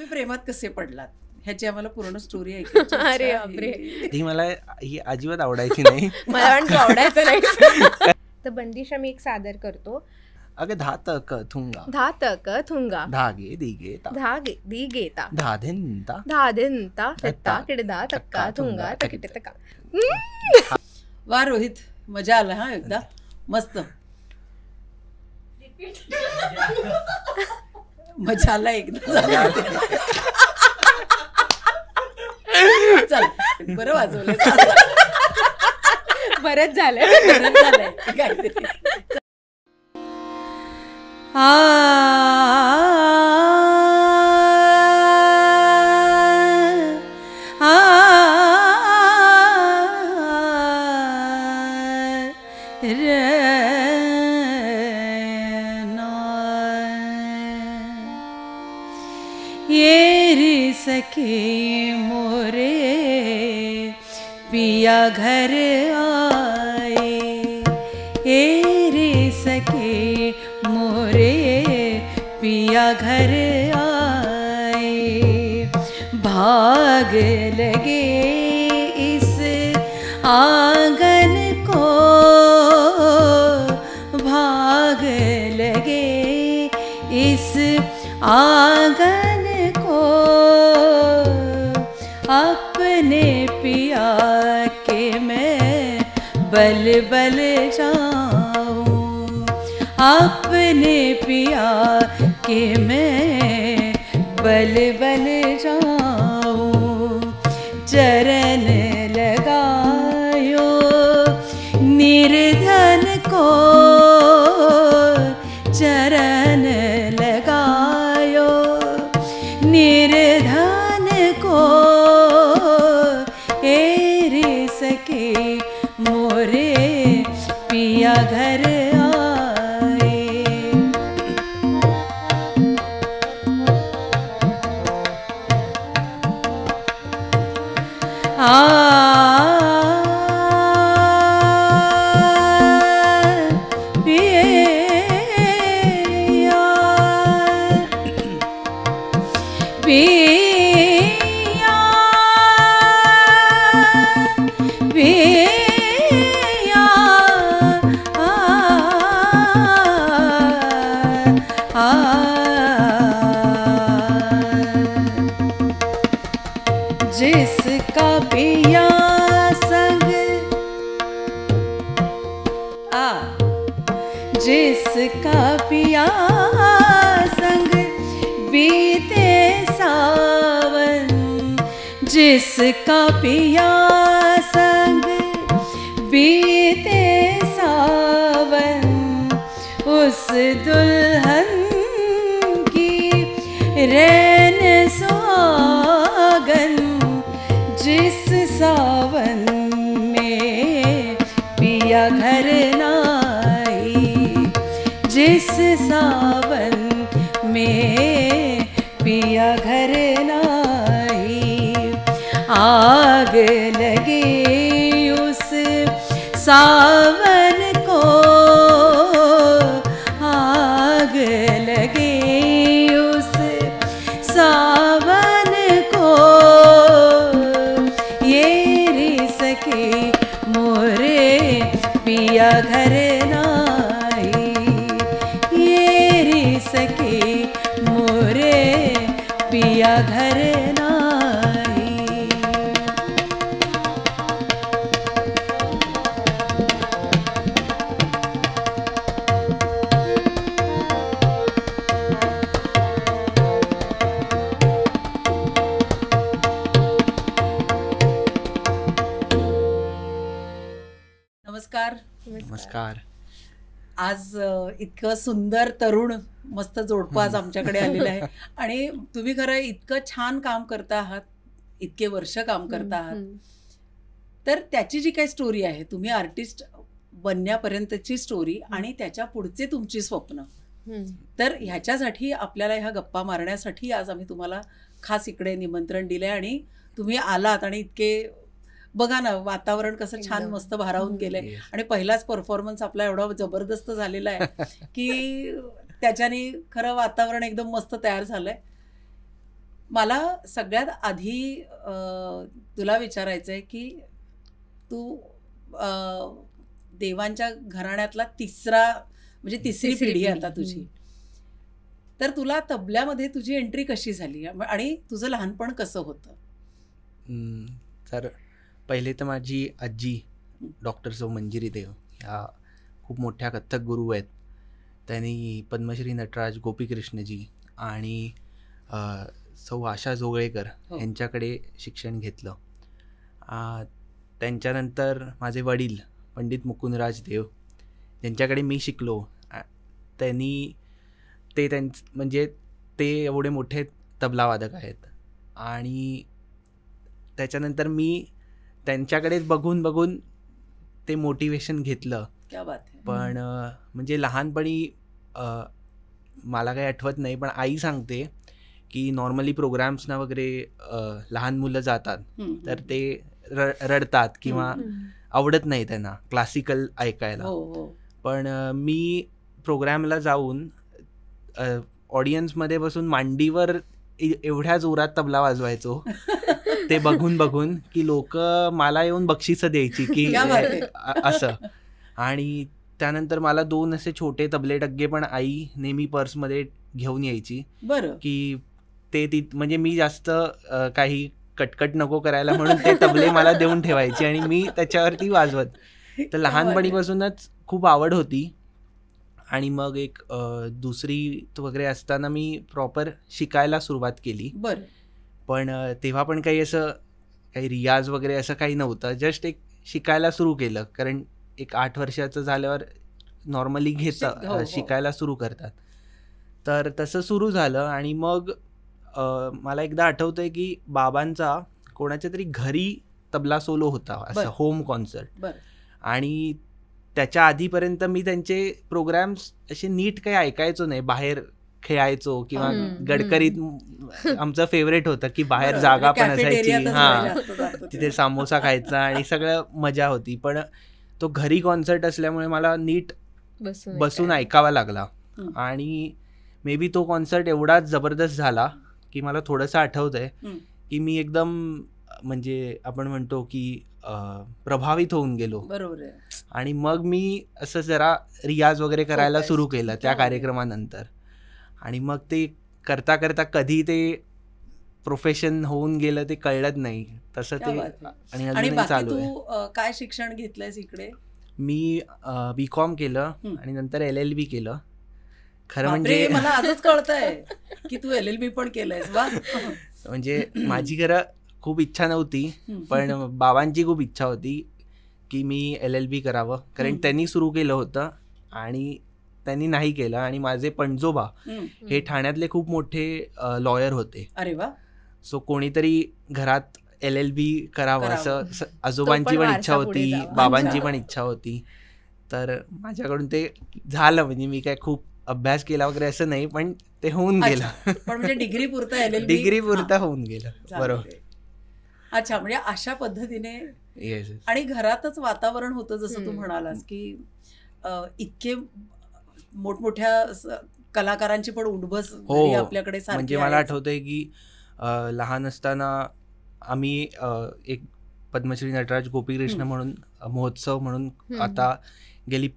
तुम्ही प्रेमात कसे पडलात ह्याची आम्हाला पूर्ण स्टोरी ऐकायची अरे बापरे ही मला ही अजिबात आवडायची नाही मला पण आवडायचं नाही तर बंदिश आम्ही एक सादर करतो अगे धातक थुंगा धातक थुंगा धागे दिगे धागे दिगे ता धाधिंता धाधिंता तत्ता किडदा तक्का थुंगा तकिटे तका वा रोहित मजा आला हा एकदा मस्त मजाला एकदा चल बरं वाजवलं बरंच झालंय बरंच झालंय काहीतरी हा घर आए ए रे सके मोरे पिया घर आए भाग लगे इस आंगन को भाग लगे इस आंगन बल बल जाओ अपने पिया के मैं बल बल जाओ चरण आज आमच्याकडे आलेला आहे आणि तुम्ही खरं इतकं छान काम करता आहात इतके वर्ष काम करता आहात तर त्याची जी काही स्टोरी आहे तुम्ही आर्टिस्ट बनण्यापर्यंतची स्टोरी आणि त्याच्या पुढचे तुमची स्वप्न तर ह्याच्यासाठी आपल्याला ह्या गप्पा मारण्यासाठी आज आम्ही तुम्हाला खास इकडे निमंत्रण दिले आणि तुम्ही आलात आणि इतके बघा ना वातावरण कसं छान मस्त भारावून गेलंय आणि पहिलाच परफॉर्मन्स आपला एवढा जबरदस्त झालेला आहे की त्याच्याने खरं वातावरण एकदम मस्त तयार झालंय मला सगळ्यात आधी तुला विचारायचं आहे की तू देवांच्या घराण्यातला तिसरा म्हणजे तिसरी पिढी आता तुझी तर तुला तबल्यामध्ये तुझी एंट्री कशी झाली आणि तुझं लहानपण कसं होतं तर पहिले तर माझी आजी डॉक्टर सौ मंजिरी देव ह्या खूप मोठ्या कथ्थक गुरु आहेत त्यांनी पद्मश्री नटराज गोपीकृष्णजी आणि सौ आशा जोगळेकर हो. यांच्याकडे शिक्षण घेतलं त्यांच्यानंतर माझे वडील पंडित मुकुंदराज देव ज्यांच्याकडे मी शिकलो त्यांनी ते त्यां म्हणजे ते एवढे मोठे तबलावादक आहेत आणि त्याच्यानंतर मी त्यांच्याकडेच बघून बघून ते मोटिवेशन घेतलं पण म्हणजे लहानपणी मला काही आठवत नाही पण आई सांगते की नॉर्मली ना वगैरे लहान मुलं जातात तर ते रडतात किंवा आवडत नाही त्यांना क्लासिकल ऐकायला हो, हो. पण मी प्रोग्रामला जाऊन ऑडियन्समध्ये बसून मांडीवर एवढ्या जोरात तबला वाजवायचो ते बघून बघून की लोक मला येऊन बक्षिसं द्यायची की असं आणि त्यानंतर मला दोन असे छोटे तबले टग्गे पण आई नेहमी पर्समध्ये घेऊन यायची बरं की ते ती म्हणजे मी जास्त काही कटकट नको करायला म्हणून ते तबले मला देऊन ठेवायचे आणि मी त्याच्यावरती वाजवत तर लहानपणीपासूनच खूप आवड होती आणि मग एक दुसरी वगैरे असताना मी प्रॉपर शिकायला सुरुवात केली पण तेव्हा पण काही असं काही रियाज वगैरे असं काही नव्हतं जस्ट एक शिकायला सुरू केलं कारण एक आठ वर्षाचं झाल्यावर नॉर्मली घेत हो, हो. शिकायला सुरू करतात तर तसं सुरू झालं आणि मग मला एकदा आठवतंय की बाबांचा कोणाच्या तरी घरी तबला सोलो होता असं होम कॉन्सर्ट आणि त्याच्या आधीपर्यंत मी त्यांचे प्रोग्राम्स असे नीट काही ऐकायचो नाही बाहेर खेळायचो किंवा गडकरीत आमचं फेवरेट होतं की बाहेर जागा पण असायची हा तिथे सामोसा खायचा आणि सगळं मजा होती पण तो घरी कॉन्सर्ट असल्यामुळे मला नीट बसून ऐकावा लागला आणि मे बी तो कॉन्सर्ट एवढा जबरदस्त झाला की मला थोडंसं आठवत आहे की मी एकदम म्हणजे आपण म्हणतो की प्रभावित होऊन गेलो बरोबर आणि मग मी असं जरा रियाज वगैरे करायला सुरू केलं त्या हो. कार्यक्रमानंतर आणि मग ते करता करता कधी ते प्रोफेशन होऊन गेलं ते कळलं नाही तसं ते आणि चालू आहे काय शिक्षण घेतलंयस इकडे मी बी कॉम केलं आणि नंतर एल एल बी केलं खरं म्हणजे मला आजच कळतंय की तू एल एल बी पण केलंयस म्हणजे माझी खरं खूप इच्छा नव्हती पण बाबांची खूप इच्छा होती की मी एल एल बी करावं कारण त्यांनी सुरू केलं होतं आणि त्यांनी नाही केलं आणि माझे पणजोबा हे ठाण्यातले खूप मोठे लॉयर होते अरे वा सो कोणीतरी घरात एल एल बी करावं असं आजोबांची पण इच्छा होती बाबांची पण इच्छा होती तर माझ्याकडून ते झालं म्हणजे मी काय खूप अभ्यास केला वगैरे असं नाही पण ते होऊन गेलं म्हणजे डिग्री पुरता डिग्री पुरता होऊन गेलं बरोबर अच्छा म्हणजे अशा पद्धतीने आणि घरातच वातावरण होतं जसं तू म्हणालास की इतके मोठमोठ्या कलाकारांची पण उडबस हो. आपल्याकडे म्हणजे मला आठवतंय की लहान असताना आम्ही एक पद्मश्री नटराज गोपीकृष्ण म्हणून महोत्सव म्हणून आता गेली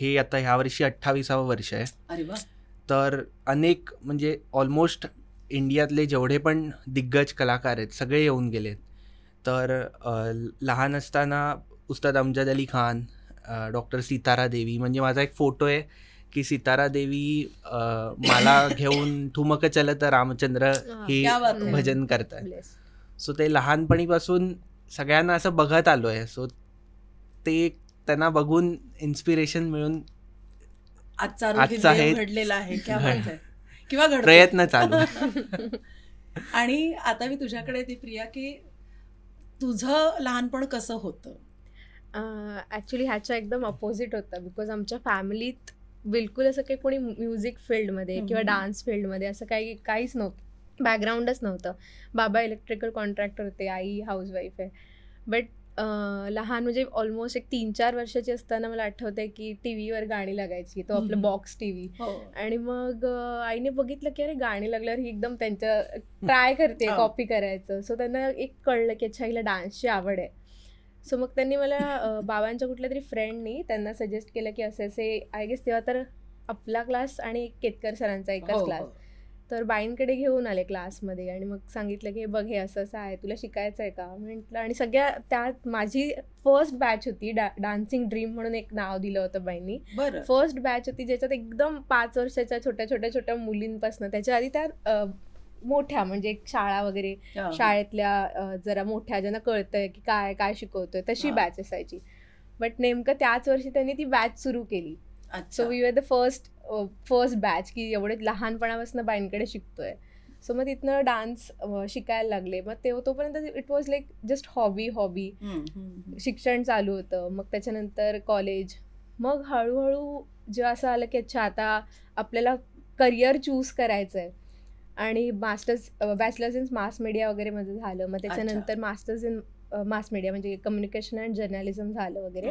हे आता ह्या वर्षी अठ्ठावीसावं वर्ष आहे तर अनेक म्हणजे ऑलमोस्ट इंडियातले जेवढे पण दिग्गज कलाकार आहेत सगळे येऊन गेलेत तर लहान असताना उस्ताद अमजद अली खान डॉक्टर सितारा देवी म्हणजे माझा एक फोटो आहे की सितारा देवी मला घेऊन ठुमक चलत रामचंद्र हे भजन करतात सो ते लहानपणीपासून सगळ्यांना असं बघत आलो आहे सो ते त्यांना बघून इन्स्पिरेशन मिळून आजचा घडलेला आहे किंवा प्रयत्न चालू आणि आता मी तुझ्याकडे ती प्रिया की तुझं लहानपण कसं होतं ॲक्च्युली ह्याच्या एकदम अपोजिट होतं बिकॉज आमच्या फॅमिलीत बिलकुल असं काही कोणी म्युझिक फील्डमध्ये किंवा डान्स फील्डमध्ये असं काही काहीच नव्हतं बॅकग्राऊंडच नव्हतं बाबा इलेक्ट्रिकल कॉन्ट्रॅक्टर होते आई वाईफ आहे बट लहान म्हणजे ऑलमोस्ट एक तीन चार वर्षाची असताना मला आठवत आहे की टी व्हीवर गाणी लागायची तो आपलं बॉक्स टी व्ही हो. आणि मग आईने बघितलं की अरे गाणी लागल्यावर ही एकदम त्यांचं ट्राय करते कॉपी करायचं सो त्यांना एक कळलं की अच्छा हिला डान्सची आवड आहे सो मग त्यांनी मला बाबांच्या कुठल्या तरी फ्रेंडनी त्यांना सजेस्ट केलं की असे असे आय गेस तेव्हा तर आपला क्लास आणि केतकर सरांचा एकच क्लास हो, हो. तर बाईंकडे घेऊन आले क्लासमध्ये आणि मग सांगितलं की बघ हे असं असं आहे तुला शिकायचं आहे का म्हटलं आणि सगळ्या त्यात माझी फर्स्ट बॅच होती डा डान्सिंग ड्रीम म्हणून एक नाव दिलं होतं बाईंनी फर्स्ट बॅच होती ज्याच्यात एकदम पाच वर्षाच्या छोट्या छोट्या छोट्या मुलींपासून त्याच्या आधी त्या मोठ्या म्हणजे शाळा वगैरे शाळेतल्या जरा मोठ्या ज्यांना कळतंय की काय काय शिकवतोय तशी बॅच असायची बट नेमकं त्याच वर्षी त्यांनी ती बॅच सुरू केली so we are the first first batch की एवढे लहानपणापासून बाईंकडे शिकतोय सो मग तिथनं डान्स शिकायला लागले मग ते तोपर्यंत it was like just hobby hobby शिक्षण चालू होतं मग त्याच्यानंतर कॉलेज मग हळूहळू जेव्हा असं आलं की अच्छा आता आपल्याला करिअर चूज करायचं आहे आणि masters bachelors in mass media वगैरे माझं झालं मग त्याच्यानंतर मास्टर्स इन मास मीडिया म्हणजे कम्युनिकेशन अँड जर्नलिझम झालं वगैरे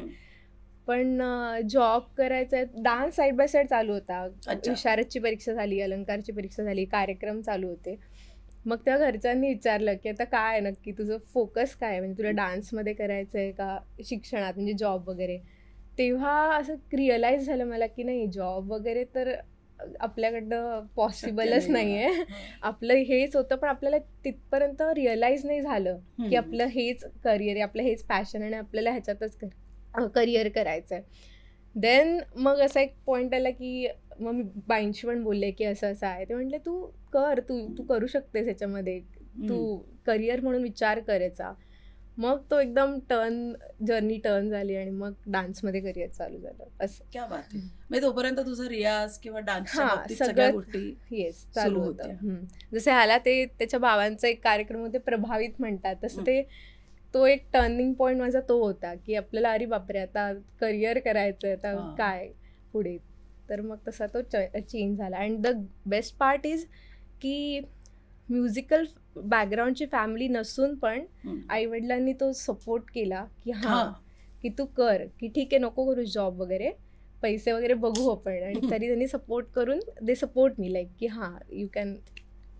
पण जॉब करायचा डान्स साईड बाय साईड चालू होता इशारतची परीक्षा झाली अलंकारची परीक्षा झाली कार्यक्रम चालू होते मग त्या घरच्यांनी विचारलं की आता काय नक्की तुझं फोकस काय म्हणजे तुला डान्समध्ये करायचं आहे का शिक्षणात म्हणजे जॉब वगैरे तेव्हा असं रिअलाईज झालं मला की नाही जॉब वगैरे तर आपल्याकडनं पॉसिबलच नाहीये आपलं हेच होतं पण आपल्याला तिथपर्यंत रिअलाइज नाही झालं की आपलं हेच करिअर आपलं हेच पॅशन आणि आपल्याला ह्याच्यातच करिअर करायचं आहे देन मग असा एक पॉईंट आला की मग मी बाईंशी पण बोलले की असं असं आहे ते म्हटले तू कर तू तू करू शकतेस ह्याच्यामध्ये तू करिअर म्हणून विचार करायचा मग तो एकदम टर्न जर्नी टर्न झाली आणि मग डान्समध्ये करिअर चालू झालं असं क्या म्हणजे तोपर्यंत तुझा रियाज किंवा डान्स सगळ्या गोष्टी येस चालू होत जसे आला ते त्याच्या भावांचा एक कार्यक्रम होते प्रभावित म्हणतात तसं ते तो एक टर्निंग पॉइंट माझा तो होता की आपल्याला अरे बापरे आता करिअर करायचं आता काय पुढे तर मग तसा तो चेंज झाला and the best part is की म्युझिकल बॅकग्राऊंडची फॅमिली नसून पण आई वडिलांनी तो सपोर्ट केला की हा की तू कर की ठीक आहे नको करू जॉब वगैरे पैसे वगैरे बघू आपण आणि तरी त्यांनी सपोर्ट करून दे सपोर्ट मी लाईक की हा you can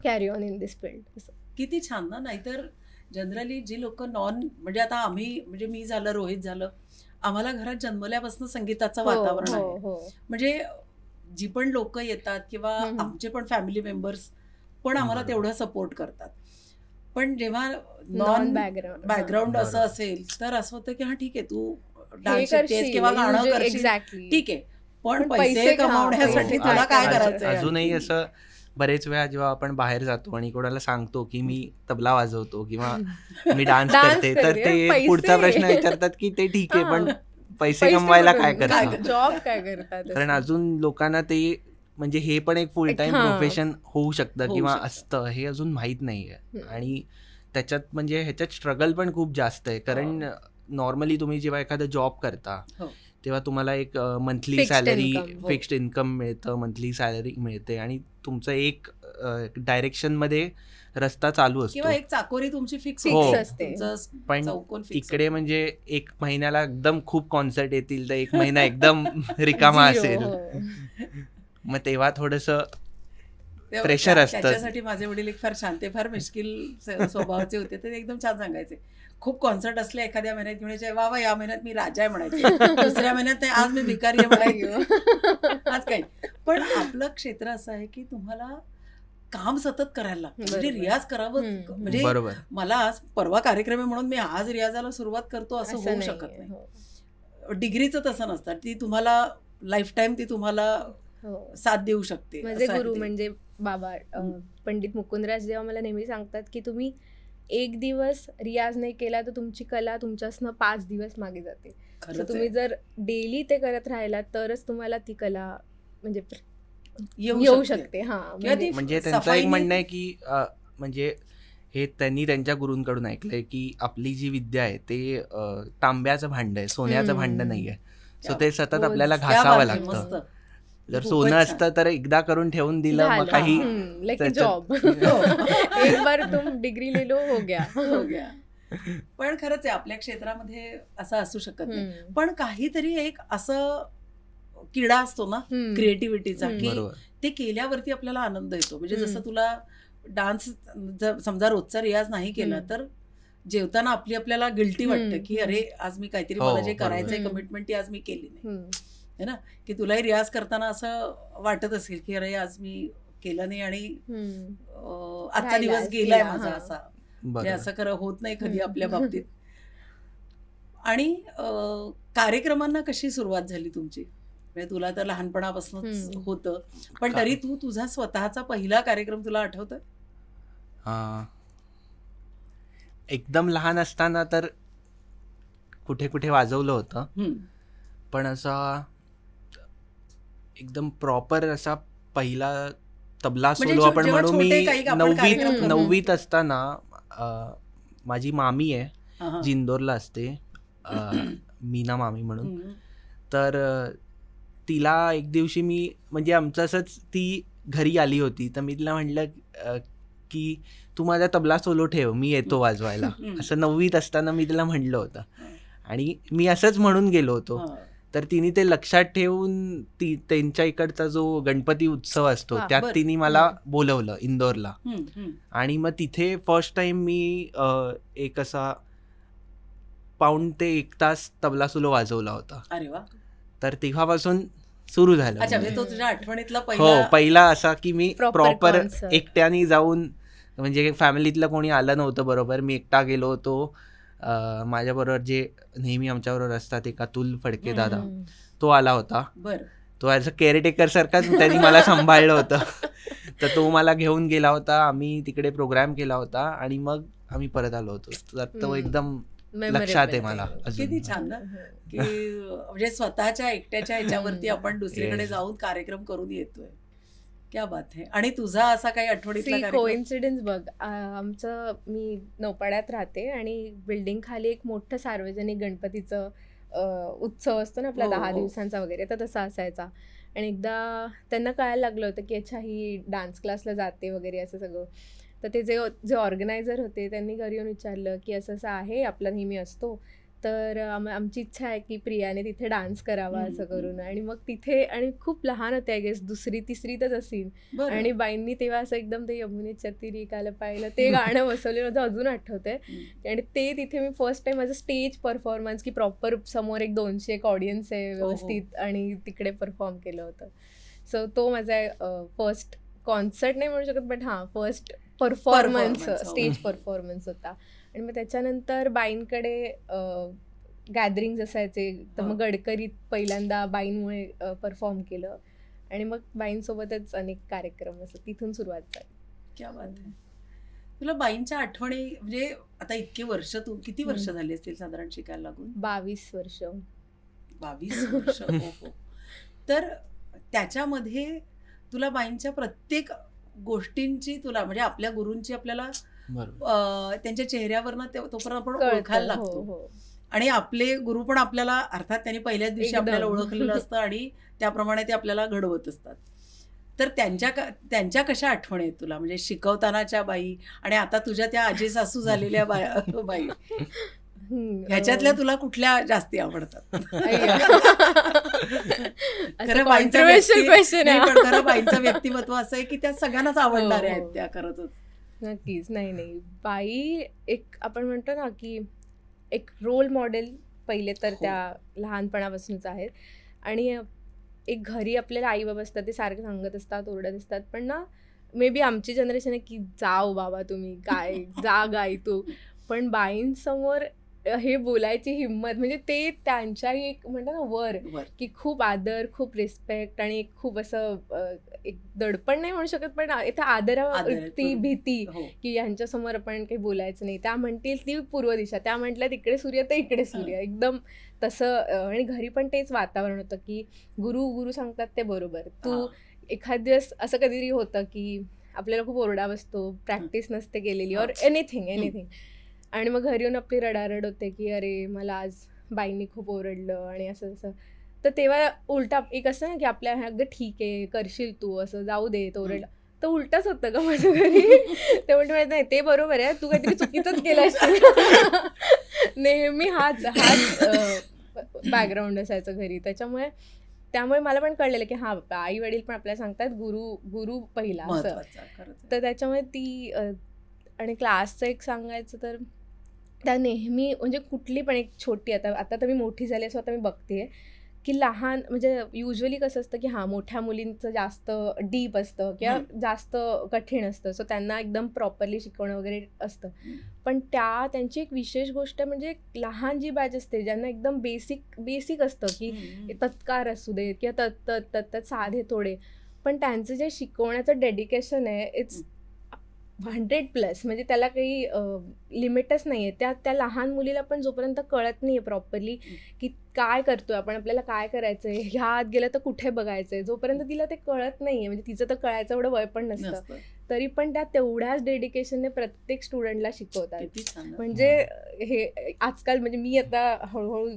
carry on in this field किती छान ना नाहीतर जनरली जी लोक नॉन म्हणजे आता आम्ही म्हणजे मी झालं रोहित झालं आम्हाला घरात जन्मल्यापासून संगीताचं हो, वातावरण हो, आहे हो. म्हणजे जी पण लोक येतात किंवा आमचे पण फॅमिली मेंबर्स पण आम्हाला तेवढा सपोर्ट करतात पण जेव्हा नॉन बॅकग्राऊंड बॅकग्राऊंड असं असेल तर असं होतं की हा ठीक आहे तू डान्स किंवा गाणं म्हणजे करशील ठीक आहे पण पैसे कमावण्यासाठी तुला काय करायचं अजूनही असं बरेच वेळा जेव्हा आपण बाहेर जातो आणि कोणाला सांगतो की मी तबला वाजवतो किंवा मी डान्स करते तर ते पुढचा प्रश्न विचारतात की ते ठीक आहे पण पैसे कमवायला काय करतात जॉब काय करतात कारण अजून लोकांना ते म्हणजे हे पण एक फुल टाइम प्रोफेशन होऊ शकतं किंवा असतं हे अजून माहीत नाही आहे आणि त्याच्यात म्हणजे ह्याच्यात स्ट्रगल पण खूप जास्त आहे कारण नॉर्मली हो. तुम्ही जेव्हा एखादा जॉब करता हो. तेव्हा तुम्हाला एक मंथली सॅलरी फिक्स्ड इन्कम मिळतं मंथली सॅलरी मिळते आणि तुमचं एक डायरेक्शन मध्ये रस्ता चालू असतो एक चाकोरी तुमची फिक्स हो. असते पण इकडे म्हणजे एक महिन्याला एकदम खूप कॉन्सर्ट येतील तर एक महिना एकदम रिकामा असेल मग तेव्हा थोडस प्रेशर असतं त्याच्यासाठी माझे वडील एक फार शांते फार मुश्किल स्वभावाचे होते ते एकदम छान सांगायचे खूप कॉन्सर्ट असले एखाद्या महिन्यात म्हणायचे वा वा या महिन्यात मी राजा आहे म्हणायचे दुसऱ्या महिन्यात आज मी भिकारी म्हणायचे आज काही पण आपलं क्षेत्र असं आहे की तुम्हाला काम सतत करायला लागतं म्हणजे रियाज करावं म्हणजे मला आज परवा कार्यक्रम म्हणून मी आज रियाजाला सुरुवात करतो असं होऊ शकत नाही डिग्रीचं तसं नसतं ती तुम्हाला लाईफ टाईम ती तुम्हाला हो. साथ देऊ शकते माझे गुरु म्हणजे बाबा पंडित मुकुंदराज देवा मला नेहमी सांगतात की तुम्ही एक दिवस रियाज नाही केला तर तुमची कला तुमच्यासनं पाच दिवस मागे जाते तुम्ही जर डेली ते करत राहिला तरच तुम्हाला ती कला म्हणजे येऊ शकते हा म्हणजे, म्हणजे त्यांचं एक म्हणणं आहे की म्हणजे हे त्यांनी त्यांच्या गुरूंकडून ऐकलंय की आपली जी विद्या आहे ते तांब्याचं भांड आहे सोन्याचं भांड नाहीये सो ते सतत हो, आपल्याला घासावं लागतं जर सोनं असतं तर एकदा करून ठेवून दिलं मग काही जॉब एक बार तुम डिग्री लिहिलो हो गया हो गया पण खरंच आहे आपल्या क्षेत्रामध्ये असं असू शकत नाही पण काहीतरी एक असं किडा असतो ना क्रिएटिव्हिटीचा की ते केल्यावरती आपल्याला आनंद येतो म्हणजे जसं तुला डान्स जर समजा रोजचा रियाज नाही केला तर जेवताना आपली आपल्याला गिल्टी वाटतं की अरे आज मी काहीतरी हो, मला जे करायचं कमिटमेंट ती आज मी केली नाही है ना की तुलाही रियाज करताना असं वाटत असेल की अरे आज मी केलं नाही आणि आजचा दिवस गेलाय माझा असा म्हणजे असं खरं होत नाही कधी आपल्या बाबतीत आणि कार्यक्रमांना कशी सुरुवात झाली तुमची म्हणजे तुला तर लहानपणापासूनच होत पण तरी तू तुझा स्वतःचा पहिला कार्यक्रम तुला आठवत एकदम लहान असताना तर कुठे कुठे वाजवलं होतं पण असं एकदम प्रॉपर असा पहिला तबला सोलो म्हणजे आपण म्हणू मी नववीत नववीत असताना माझी मामी आहे जिंदोरला असते मीना मामी म्हणून तर तिला एक दिवशी मी म्हणजे आमचं असंच ती घरी आली होती तर मी तिला म्हटलं की तू माझा तबला सोलो ठेव मी येतो वाजवायला असं नववीत असताना मी तिला म्हटलं होतं आणि मी असंच म्हणून गेलो होतो तर तिने ते लक्षात ठेवून ती त्यांच्या इकडचा जो गणपती उत्सव असतो त्यात तिने मला बोलवलं इंदोरला आणि मग तिथे फर्स्ट टाइम मी एक असा पाऊंड ते एक तास तबला सुलो वाजवला होता अरे वा तर तेव्हापासून सुरू झालं म्हणजे आठवणीतला हो पहिला असा की मी प्रॉपर एकट्याने जाऊन म्हणजे फॅमिलीतलं कोणी आलं नव्हतं बरोबर मी एकटा गेलो होतो माझ्याबरोबर जे नेहमी आमच्याबरोबर असतात एका तुल फडके दादा तो आला होता तो ॲज अ केअरटेकर सारखाच त्यांनी मला सांभाळलं होतं तर तो मला घेऊन गेला होता आम्ही तिकडे प्रोग्राम केला होता आणि मग आम्ही परत आलो होतो तर तो एकदम लक्षात आहे मला किती छान ना हो. की म्हणजे स्वतःच्या एकट्याच्या ह्याच्यावरती आपण दुसरीकडे जाऊन कार्यक्रम करून येतोय क्या बात आहे आणि तुझा असा काही आठवडीतला कोइन्सिडन्स बघ आमचं मी नौपाड्यात राहते आणि बिल्डिंग खाली एक मोठं सार्वजनिक गणपतीचं उत्सव असतो ना आपला हो, दहा हो. दिवसांचा वगैरे तर तसा असायचा आणि एकदा त्यांना कळायला लागलं होतं की अच्छा ही डान्स क्लासला जाते वगैरे असं सगळं तर ते जे जे ऑर्गनायझर होते त्यांनी घरी येऊन विचारलं की असं असं आहे आपला नेहमी असतो तर आमची इच्छा आहे की प्रियाने तिथे डान्स करावा असं करून आणि मग तिथे आणि खूप लहान होते आय गेस दुसरी तिसरीतच असेल आणि बाईंनी तेव्हा असं एकदम ते यमुने चतिरिकाला पाहिलं ते गाणं बसवले माझं अजून आठवतंय आणि ते तिथे मी फर्स्ट टाइम माझं स्टेज परफॉर्मन्स की प्रॉपर समोर एक दोनशे एक ऑडियन्स आहे हो, हो. व्यवस्थित आणि तिकडे परफॉर्म केलं होतं सो तो माझा फर्स्ट कॉन्सर्ट नाही म्हणू शकत बट हां फर्स्ट परफॉर्मन्स स्टेज परफॉर्मन्स होता आणि मग त्याच्यानंतर बाईंकडे गॅदरिंग असायचे तर मग गडकरीत पहिल्यांदा बाईंमुळे परफॉर्म केलं आणि मग बाईंसोबतच अनेक कार्यक्रम असत तिथून सुरुवात झाली क्या बात आहे तुला बाईंच्या आठवणी म्हणजे आता इतके वर्ष तू किती वर्ष झाली असतील साधारण शिकायला लागून बावीस वर्ष बावीस वर्ष तर त्याच्यामध्ये तुला बाईंच्या प्रत्येक गोष्टींची तुला म्हणजे आपल्या गुरूंची आपल्याला त्यांच्या चेहऱ्यावरनं तोपर्यंत आपण ओळखायला हो, लागतो हो. आणि आपले गुरु पण आपल्याला अर्थात त्यांनी पहिल्याच दिवशी आपल्याला ओळखलेलं असतं आणि त्याप्रमाणे ते आपल्याला घडवत असतात तर त्यांच्या त्यांच्या कशा आठवण आहेत तुला म्हणजे शिकवतानाच्या बाई आणि आता तुझ्या त्या आजी सासू झालेल्या बाई ह्याच्यातल्या तुला कुठल्या जास्ती आवडतात खरं बाईंचं व्यक्तिमत्व असं आहे की त्या सगळ्यांनाच आवडणाऱ्या हो, आहेत त्या खरंच नक्कीच नाही नाही बाई एक आपण म्हणतो ना की एक रोल मॉडेल पहिले तर हो. त्या लहानपणापासूनच आहेत आणि एक घरी आपल्याला आई बाबा असतात ते सारखं सांगत असतात ओरडत असतात पण ना मे बी आमची जनरेशन आहे की जाओ बाबा तुम्ही काय जा गाय तू पण बाईंसमोर हे बोलायची हिंमत म्हणजे ते त्यांच्याही एक म्हणतात ना वर, की खूप आदर खूप रिस्पेक्ट आणि खूप असं एक दडपण नाही म्हणू शकत पण इथं आदरा ती भीती हो. की यांच्यासमोर आपण काही बोलायचं नाही त्या म्हणतील ती पूर्व दिशा त्या म्हटल्या तिकडे सूर्य तर इकडे सूर्य एकदम तसं आणि घरी पण तेच वातावरण होतं की गुरु गुरु सांगतात ते बरोबर तू एखाद दिवस असं कधीतरी होतं की आपल्याला खूप ओरडा बसतो प्रॅक्टिस नसते केलेली और एनिथिंग एनिथिंग आणि मग घरी येऊन आपली रडारड होते की अरे मला आज बाईंनी खूप ओरडलं आणि असं असं तर तेव्हा उलटा एक असं ना की आपल्या अगं ठीक आहे करशील तू असं जाऊ दे तो ओरडला तर उलटच होतं का माझ्या घरी ते म्हणते माहित नाही ते बरोबर आहे तू काहीतरी केलं असत नेहमी हाच हाच बॅकग्राऊंड असायचं घरी त्याच्यामुळे त्यामुळे मला पण कळलेलं की हा आई वडील पण आपल्याला सांगतात गुरु गुरु पहिला असं तर त्याच्यामुळे ती आणि क्लासचं एक सांगायचं तर त्या नेहमी म्हणजे कुठली पण एक छोटी आता आता तर मी मोठी झाली असं आता मी बघते की लहान म्हणजे युजली कसं असतं की हां मोठ्या मुलींचं जास्त डीप असतं किंवा जास्त कठीण असतं सो त्यांना एकदम प्रॉपरली शिकवणं वगैरे असतं पण त्या त्यांची एक विशेष गोष्ट म्हणजे लहान जी बॅच असते ज्यांना एकदम बेसिक बेसिक असतं की तत्कार असू दे किंवा तत्त तत्त साधे थोडे पण त्यांचं जे शिकवण्याचं डेडिकेशन आहे इट्स हंड्रेड प्लस म्हणजे त्याला काही लिमिटच नाही आहे त्या त्या लहान मुलीला पण जोपर्यंत कळत नाही आहे प्रॉपरली की काय करतोय आपण आपल्याला काय करायचं आहे ह्या आत गेलं तर कुठे बघायचं आहे जोपर्यंत तिला ते कळत नाही म्हणजे तिचं तर कळायचं एवढं वय पण नसतं तरी पण त्या तेवढ्याच डेडिकेशनने प्रत्येक स्टुडंटला शिकवतात म्हणजे हे आजकाल म्हणजे मी आता हळूहळू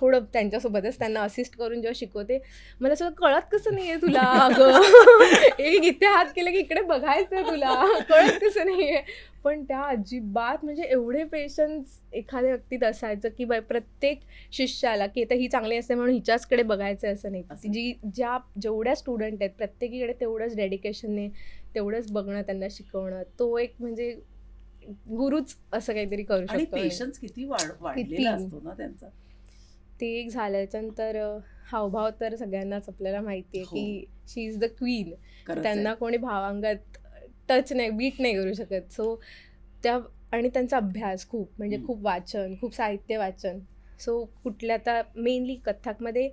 थोडं त्यांच्यासोबतच त्यांना असिस्ट करून जेव्हा शिकवते मला सुद्धा कळत कसं नाही आहे तुला अगं एक इथे हात केलं की इकडे बघायचं तुला कळत कसं नाही आहे पण त्या अजिबात म्हणजे एवढे पेशन्स एखाद्या व्यक्तीत असायचं की बाय प्रत्येक शिष्याला की आता ही चांगली असते म्हणून हिच्याचकडे बघायचं असं नाही जी ज्या जेवढ्या स्टुडंट आहेत प्रत्येकीकडे तेवढंच डेडिकेशनने तेवढंच बघणं त्यांना शिकवणं तो एक म्हणजे गुरुच असं काहीतरी करू शकतो पेशन्स किती वाढ वाढलेला असतो ना त्यांचा ते एक झाल्याच्यानंतर हावभाव तर सगळ्यांनाच आपल्याला माहिती आहे हो. की शी इज द क्वीन त्यांना कोणी भावांगात टच नाही बीट नाही करू शकत सो त्या आणि त्यांचा अभ्यास खूप म्हणजे खूप वाचन खूप साहित्य वाचन सो कुठल्या तर मेनली कथ्थकमध्ये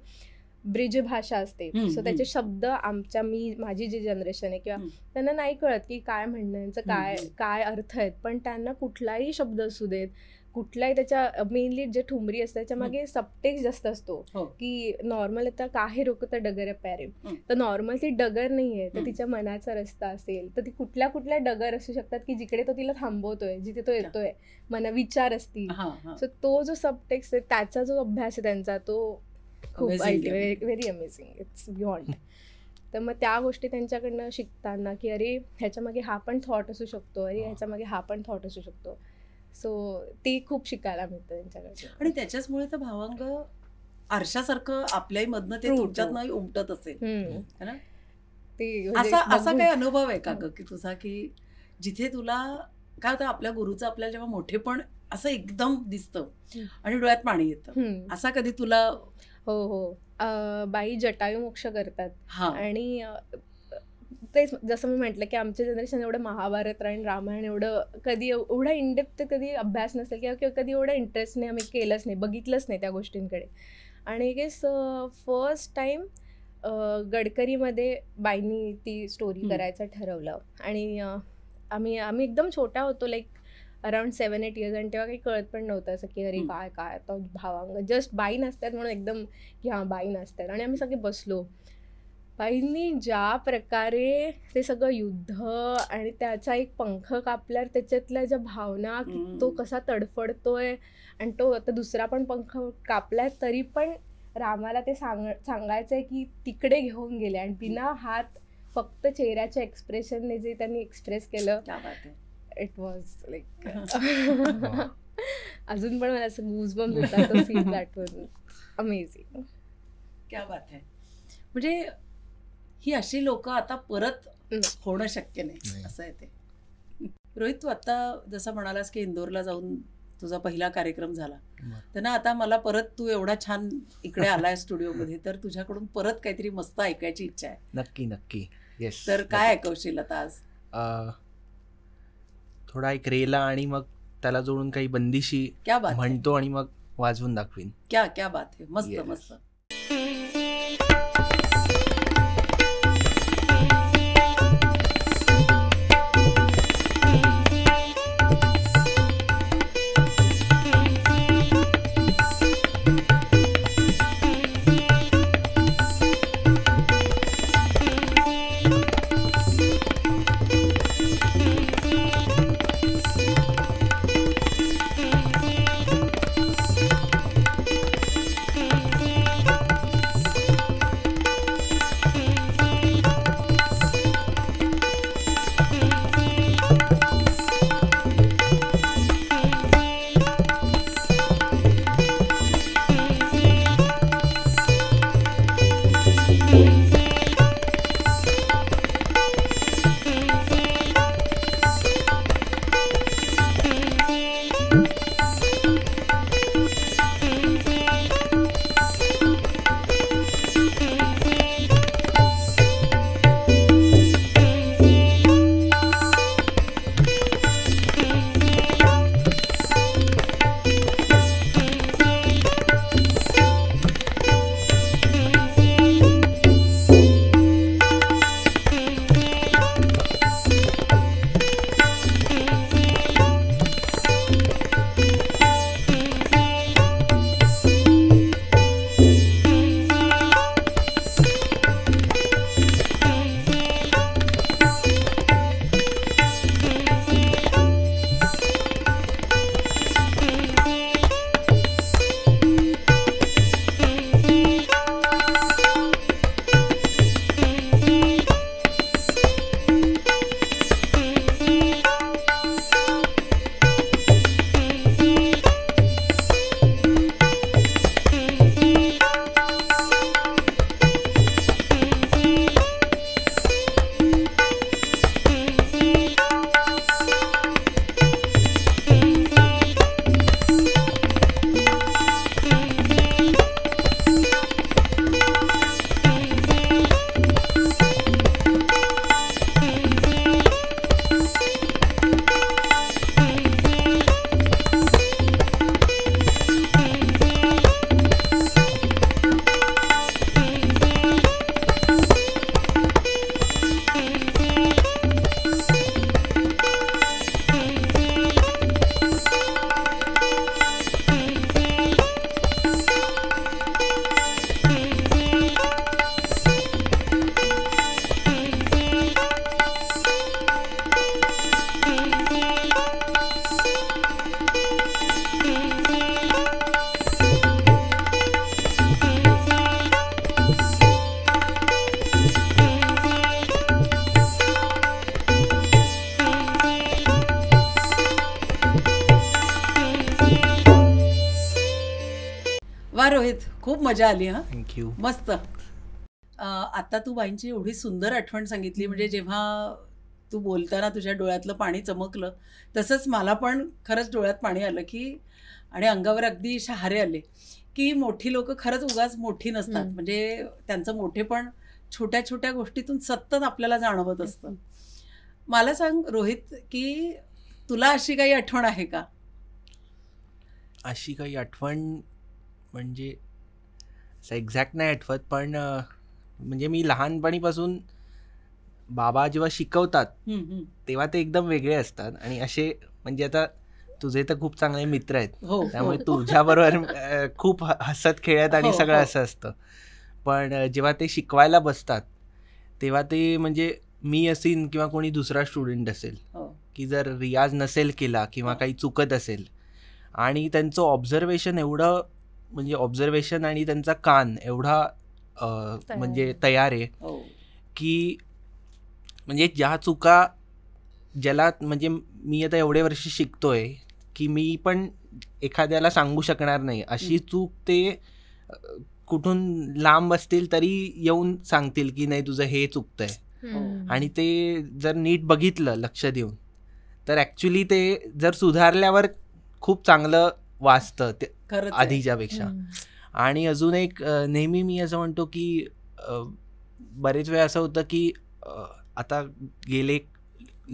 ब्रिज भाषा असते सो त्याचे शब्द आमच्या मी माझी जी जनरेशन आहे किंवा त्यांना नाही कळत की काय म्हणण्याचं काय काय अर्थ आहेत पण त्यांना कुठलाही शब्द असू देत कुठलाही त्याच्या मेनली जे ठुमरी असते त्याच्या मागे सबटेक्स जास्त असतो हो. की नॉर्मल आता रोक तर डगर पॅरे तर नॉर्मल ती डगर नाहीये तर तिच्या मनाचा रस्ता असेल तर ती कुठल्या कुठल्या डगर असू शकतात की जिकडे तो तिला थांबवतोय जिथे तो येतोय मना विचार असतील सो तो जो सबटेक्स आहे त्याचा जो अभ्यास आहे त्यांचा तो खूप व्हेरी अमेझिंग इट्स बियॉन्ड तर मग त्या गोष्टी त्यांच्याकडनं शिकताना की अरे मागे हा पण थॉट असू शकतो अरे मागे हा पण थॉट असू शकतो सो ते खूप शिकायला मिळतं त्यांच्याकडे आणि त्याच्याचमुळे तर भावांग आरशासारखं आपल्याही मधनं ते तुमच्यात नाही उमटत असेल ते म्हणजे असा असा काही अनुभव आहे का ग की तुझा की जिथे तुला काय होतं आपल्या गुरुचं आपल्याला जेव्हा मोठेपण असं एकदम दिसतं आणि डोळ्यात पाणी येतं असा कधी तुला हो हो बाई जटायू मोक्ष करतात आणि तेच जसं मी म्हटलं की आमच्या जनरेशन एवढं महाभारत आणि रामायण एवढं कधी एवढा इनडेप्थ कधी अभ्यास नसेल किंवा किंवा कधी एवढा इंटरेस्टने आम्ही केलंच नाही बघितलंच नाही त्या गोष्टींकडे आणि गेस फर्स्ट टाईम गडकरीमध्ये बाईनी ती स्टोरी करायचं ठरवलं आणि आम्ही आम्ही एकदम छोटा होतो like around seven eight years आणि तेव्हा काही कळत पण नव्हतं असं की अरे काय काय आता भावांग जस्ट बाई नसतात म्हणून एकदम की हां बाई नसतात आणि आम्ही सगळे बसलो बाईंनी ज्या प्रकारे ते सगळं युद्ध आणि त्याचा एक पंख कापल्यावर त्याच्यातल्या ज्या भावना तो कसा तडफडतोय आणि तो आता दुसरा पण पंख कापलाय तरी पण रामाला ते सांग सांगायचं आहे की तिकडे घेऊन गेले आणि बिना हात फक्त चेहऱ्याच्या एक्सप्रेशनने जे त्यांनी एक्सप्रेस केलं इट वॉज लाईक अजून पण मला असं गुजबम होता तो दॅट वॉज अमेझिंग क्या बात है म्हणजे ही अशी लोक आता परत होणं शक्य नाही असं आहे ते रोहित तू आता जसं म्हणालास की इंदोरला जाऊन तुझा पहिला कार्यक्रम झाला तर ना आता मला परत तू एवढा छान इकडे आलाय स्टुडिओ मध्ये तर तुझ्याकडून परत काहीतरी मस्त ऐकायची इच्छा आहे नक्की नक्की येस तर काय ऐकवशील आता आज थोडा एक रेला आणि मग त्याला जोडून काही बंदिशी म्हणतो आणि मग वाजवून दाखवीन क्या क्या बात आहे मस्त मस्त मजा आली हा थँक्यू मस्त आता तू बाईंची एवढी सुंदर आठवण सांगितली म्हणजे जेव्हा तू बोलताना तुझ्या डोळ्यातलं पाणी चमकलं तसंच मला पण खरंच डोळ्यात पाणी आलं की आणि अंगावर अगदी शहारे आले की मोठी लोक खरंच उगाच मोठी नसतात म्हणजे त्यांचं मोठे पण छोट्या छोट्या गोष्टीतून सतत आपल्याला जाणवत असतं मला सांग रोहित की तुला अशी काही आठवण आहे का अशी काही आठवण म्हणजे असं एक्झॅक्ट नाही आठवत पण म्हणजे मी लहानपणीपासून बाबा जेव्हा शिकवतात तेव्हा ते एकदम वेगळे असतात आणि असे म्हणजे आता तुझे तर खूप चांगले मित्र आहेत हो. त्यामुळे तुझ्याबरोबर खूप हसत खेळत आणि हो, सगळं हो. असं असतं पण जेव्हा ते शिकवायला बसतात तेव्हा ते म्हणजे मी असेन किंवा कोणी दुसरा स्टुडंट असेल की जर रियाज नसेल केला किंवा काही चुकत असेल आणि त्यांचं ऑब्झर्वेशन एवढं म्हणजे ऑब्झर्वेशन आणि त्यांचा कान एवढा म्हणजे तयार आहे हो. की म्हणजे ज्या चुका ज्याला म्हणजे मी आता एवढे वर्ष शिकतोय की मी पण एखाद्याला सांगू शकणार नाही अशी चूक ते कुठून लांब असतील तरी येऊन सांगतील की नाही तुझं हे चुकतंय हो. आणि ते जर नीट बघितलं लक्ष देऊन तर ॲक्च्युली ते जर सुधारल्यावर खूप चांगलं वाचतं ते आधीच्या पेक्षा आणि अजून एक नेहमी मी असं म्हणतो की बरेच वेळ असं होतं की आता गेले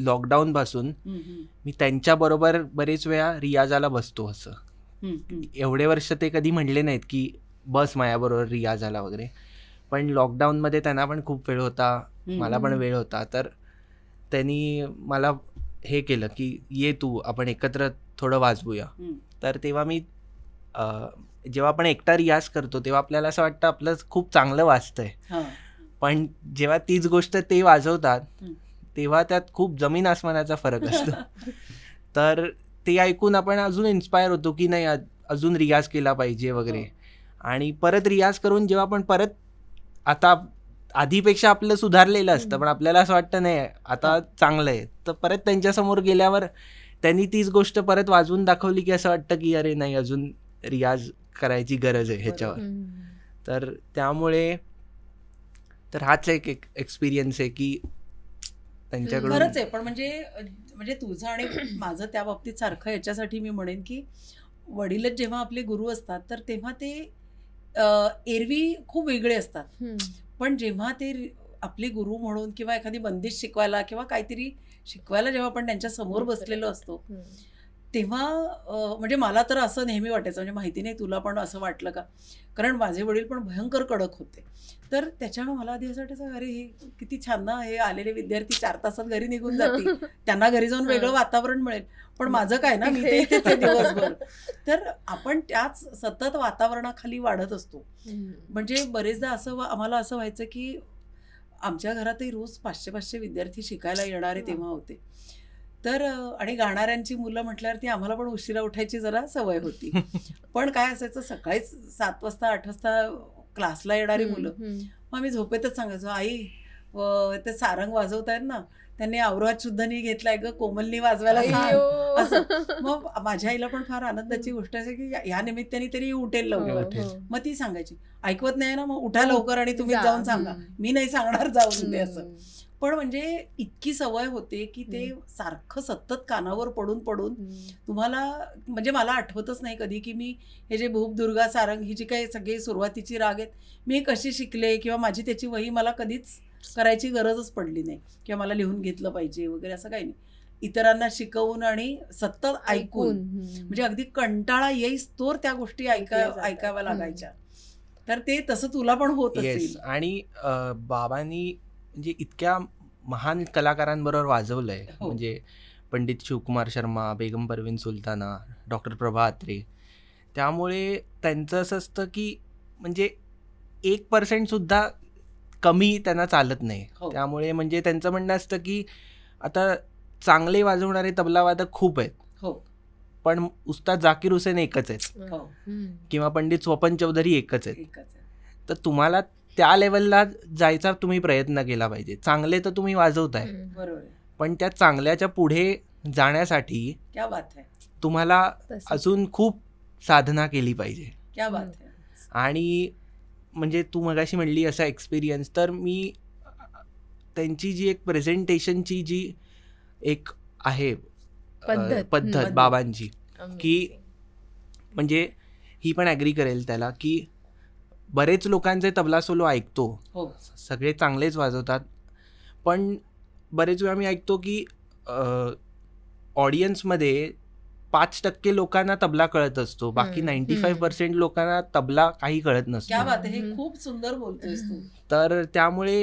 लॉकडाऊन पासून मी त्यांच्या बरोबर बरेच वेळा रियाजाला बसतो असं एवढे वर्ष ते कधी म्हणले नाहीत की बस माझ्याबरोबर रियाजाला वगैरे पण लॉकडाऊन मध्ये त्यांना पण खूप वेळ होता मला पण वेळ होता तर त्यांनी मला हे केलं की ये तू आपण एकत्र थोडं वाजवूया तर तेव्हा मी जेव्हा आपण एकटा रियाज करतो तेव्हा आपल्याला असं वाटतं आपलं खूप चांगलं वाजतंय पण जेव्हा तीच गोष्ट ते वाजवतात तेव्हा त्यात खूप जमीन आसमानाचा फरक असतो तर ते ऐकून आपण अजून इन्स्पायर होतो की नाही अजून रियाज केला पाहिजे वगैरे हो. आणि परत रियाज करून जेव्हा आपण परत आता आधीपेक्षा आपलं सुधारलेलं असतं पण आपल्याला असं वाटतं नाही आता चांगलं आहे तर परत त्यांच्यासमोर गेल्यावर त्यांनी तीच गोष्ट परत वाजवून दाखवली की असं वाटतं की अरे नाही अजून रियाज करायची गरज आहे ह्याच्यावर तर त्यामुळे तर हाच एक एक्सपिरियन्स आहे की त्यांच्याकडून खरंच आहे पण म्हणजे म्हणजे तुझं आणि माझं त्या बाबतीत सारखं याच्यासाठी मी म्हणेन की वडीलच जेव्हा आपले गुरु असतात तर तेव्हा ते एरवी खूप वेगळे असतात पण जेव्हा ते आपले गुरु म्हणून किंवा एखादी बंदिश शिकवायला किंवा काहीतरी शिकवायला जेव्हा आपण त्यांच्या समोर बसलेलो असतो तेव्हा म्हणजे मला तर असं नेहमी वाटायचं म्हणजे माहिती नाही तुला पण असं वाटलं का कारण माझे वडील पण भयंकर कडक होते तर त्याच्यामुळे मला आधी असं वाटायचं अरे हे किती छान ना हे आलेले विद्यार्थी चार तासात घरी निघून जातील त्यांना घरी जाऊन वेगळं वातावरण मिळेल पण माझं काय ना मी ते दिवसभर तर आपण त्याच सतत वातावरणाखाली वाढत असतो म्हणजे बरेचदा असं आम्हाला असं व्हायचं की आमच्या घरातही रोज पाचशे पाचशे विद्यार्थी शिकायला येणारे तेव्हा होते तर आणि गाणाऱ्यांची मुलं म्हटल्यावर ती आम्हाला पण उशिरा उठायची जरा सवय होती पण काय असायचं सकाळीच सात वाजता आठ वाजता क्लासला येणारी मुलं मग आम्ही झोपेतच सांगायचो आई ते सारंग वाजवत आहेत ना त्यांनी औरवाद सुद्धा नाही घेतलाय ग कोमलनी वाजवायला असं मग माझ्या आईला पण फार आनंदाची गोष्ट असे की या निमित्ताने तरी उठेल हो, लवकर हो. मग ती सांगायची ऐकवत नाही ना मग उठा हो. लवकर आणि तुम्ही जाऊन सांगा मी नाही सांगणार जाऊन दे असं पण म्हणजे इतकी सवय होते की ते सारखं सतत कानावर पडून पडून तुम्हाला म्हणजे मला आठवतच नाही कधी की मी हे जे भूप दुर्गा सारंग ही जी काही सगळी सुरुवातीची राग आहेत मी कशी शिकले किंवा माझी त्याची वही मला कधीच करायची गरजच पडली नाही किंवा मला लिहून घेतलं पाहिजे वगैरे असं काही नाही इतरांना शिकवून आणि सतत ऐकून म्हणजे अगदी कंटाळा येईस तोर त्या गोष्टी ऐका ऐकाव्या लागायच्या तर ते तसं तुला पण होत असेल आणि बाबांनी म्हणजे इतक्या महान कलाकारांबरोबर वाजवलं आहे हो. म्हणजे पंडित शिवकुमार शर्मा बेगम परवीन सुलताना डॉक्टर प्रभा अत्रे त्यामुळे त्यांचं असं असतं की म्हणजे एक पर्सेंटसुद्धा कमी त्यांना चालत नाही हो. त्यामुळे म्हणजे त्यांचं म्हणणं असतं की आता चांगले वाजवणारे तबलावादक खूप आहेत हो पण उस्ताद जाकीर हुसेन एकच आहेत हो. किंवा पंडित स्वपन चौधरी एकच आहेत तर तुम्हाला त्या लेवलला जायचा तुम्ही प्रयत्न केला पाहिजे चांगले तर तुम्ही वाजवताय बरोबर पण त्या चांगल्याच्या पुढे जाण्यासाठी तुम्हाला अजून खूप साधना केली पाहिजे आणि म्हणजे तू मगाशी म्हणली असा एक्सपिरियन्स तर मी त्यांची जी एक प्रेझेंटेशनची जी एक आहे पद्धत बाबांची की म्हणजे ही पण ॲग्री करेल त्याला की बरेच लोकांचे तबला सोलो ऐकतो हो सगळे चांगलेच वाजवतात पण बरेच वेळा मी ऐकतो की ऑडियन्समध्ये पाच टक्के लोकांना तबला कळत असतो बाकी नाईन्टी फाईव्ह पर्सेंट लोकांना तबला काही कळत नसतो हे खूप सुंदर बोलतोय तर त्यामुळे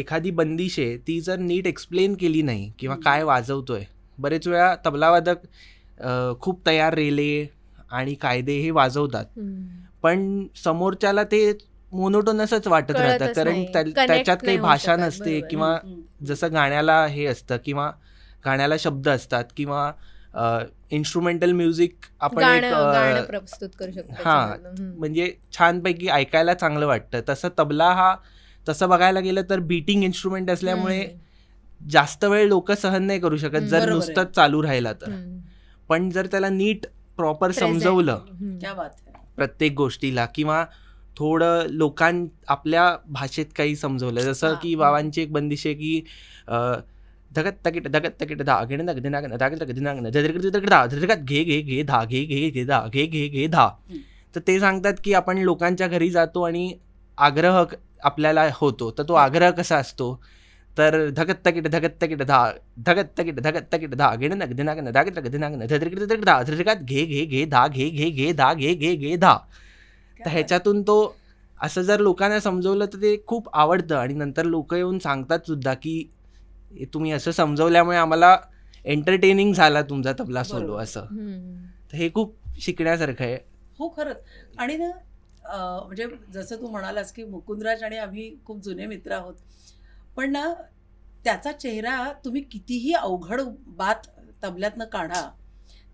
एखादी बंदिश आहे ती जर नीट एक्सप्लेन केली नाही किंवा काय वाजवतोय बरेच वेळा तबलावादक खूप तयार रेले आणि कायदे हे वाजवतात पण समोरच्याला ते मोनोटोनसच वाटत राहतं कारण त्याच्यात काही भाषा नसते किंवा जसं गाण्याला हे असतं किंवा गाण्याला शब्द असतात किंवा इन्स्ट्रुमेंटल म्युझिक आपण हा म्हणजे छानपैकी ऐकायला चांगलं वाटतं तसं तबला हा तसं बघायला गेलं तर बीटिंग इन्स्ट्रुमेंट असल्यामुळे जास्त वेळ लोक सहन नाही करू शकत जर नुसतंच चालू राहिला तर पण जर त्याला नीट प्रॉपर समजवलं प्रत्येक गोष्टीला किंवा थोडं लोकां आपल्या भाषेत काही समजवलं जसं की बाबांची एक बंदिश आहे की धगत तकिट धगत तकिट धा घेणे धग धिनाग धागत धग धिनाग धगत धा धगत घे घे घे धा घे घे घे धा घे घे घे धा तर ते सांगतात की आपण लोकांच्या घरी जातो आणि आग्रह आपल्याला होतो तर तो आग्रह कसा असतो तर धगत तकिट धगत तकिट धा धगत तकिट धगत तकिट धा घेण नग धिनाक न धागत लग धिनाक न धद्रिकिट धद्रिक धा घे घे घे धा घे घे घे धा घे घे घे धा तर ह्याच्यातून तो असं जर लोकांना समजवलं तर ते खूप आवडतं आणि नंतर लोक येऊन सांगतात सुद्धा की तुम्ही असं समजवल्यामुळे आम्हाला एंटरटेनिंग झाला तुमचा तबला सोलो असं तर हे खूप शिकण्यासारखं आहे हो खरंच आणि ना म्हणजे जसं तू म्हणालास की मुकुंदराज आणि आम्ही खूप जुने मित्र आहोत पण त्याचा चेहरा तुम्ही कितीही अवघड बात तबल्यातनं काढा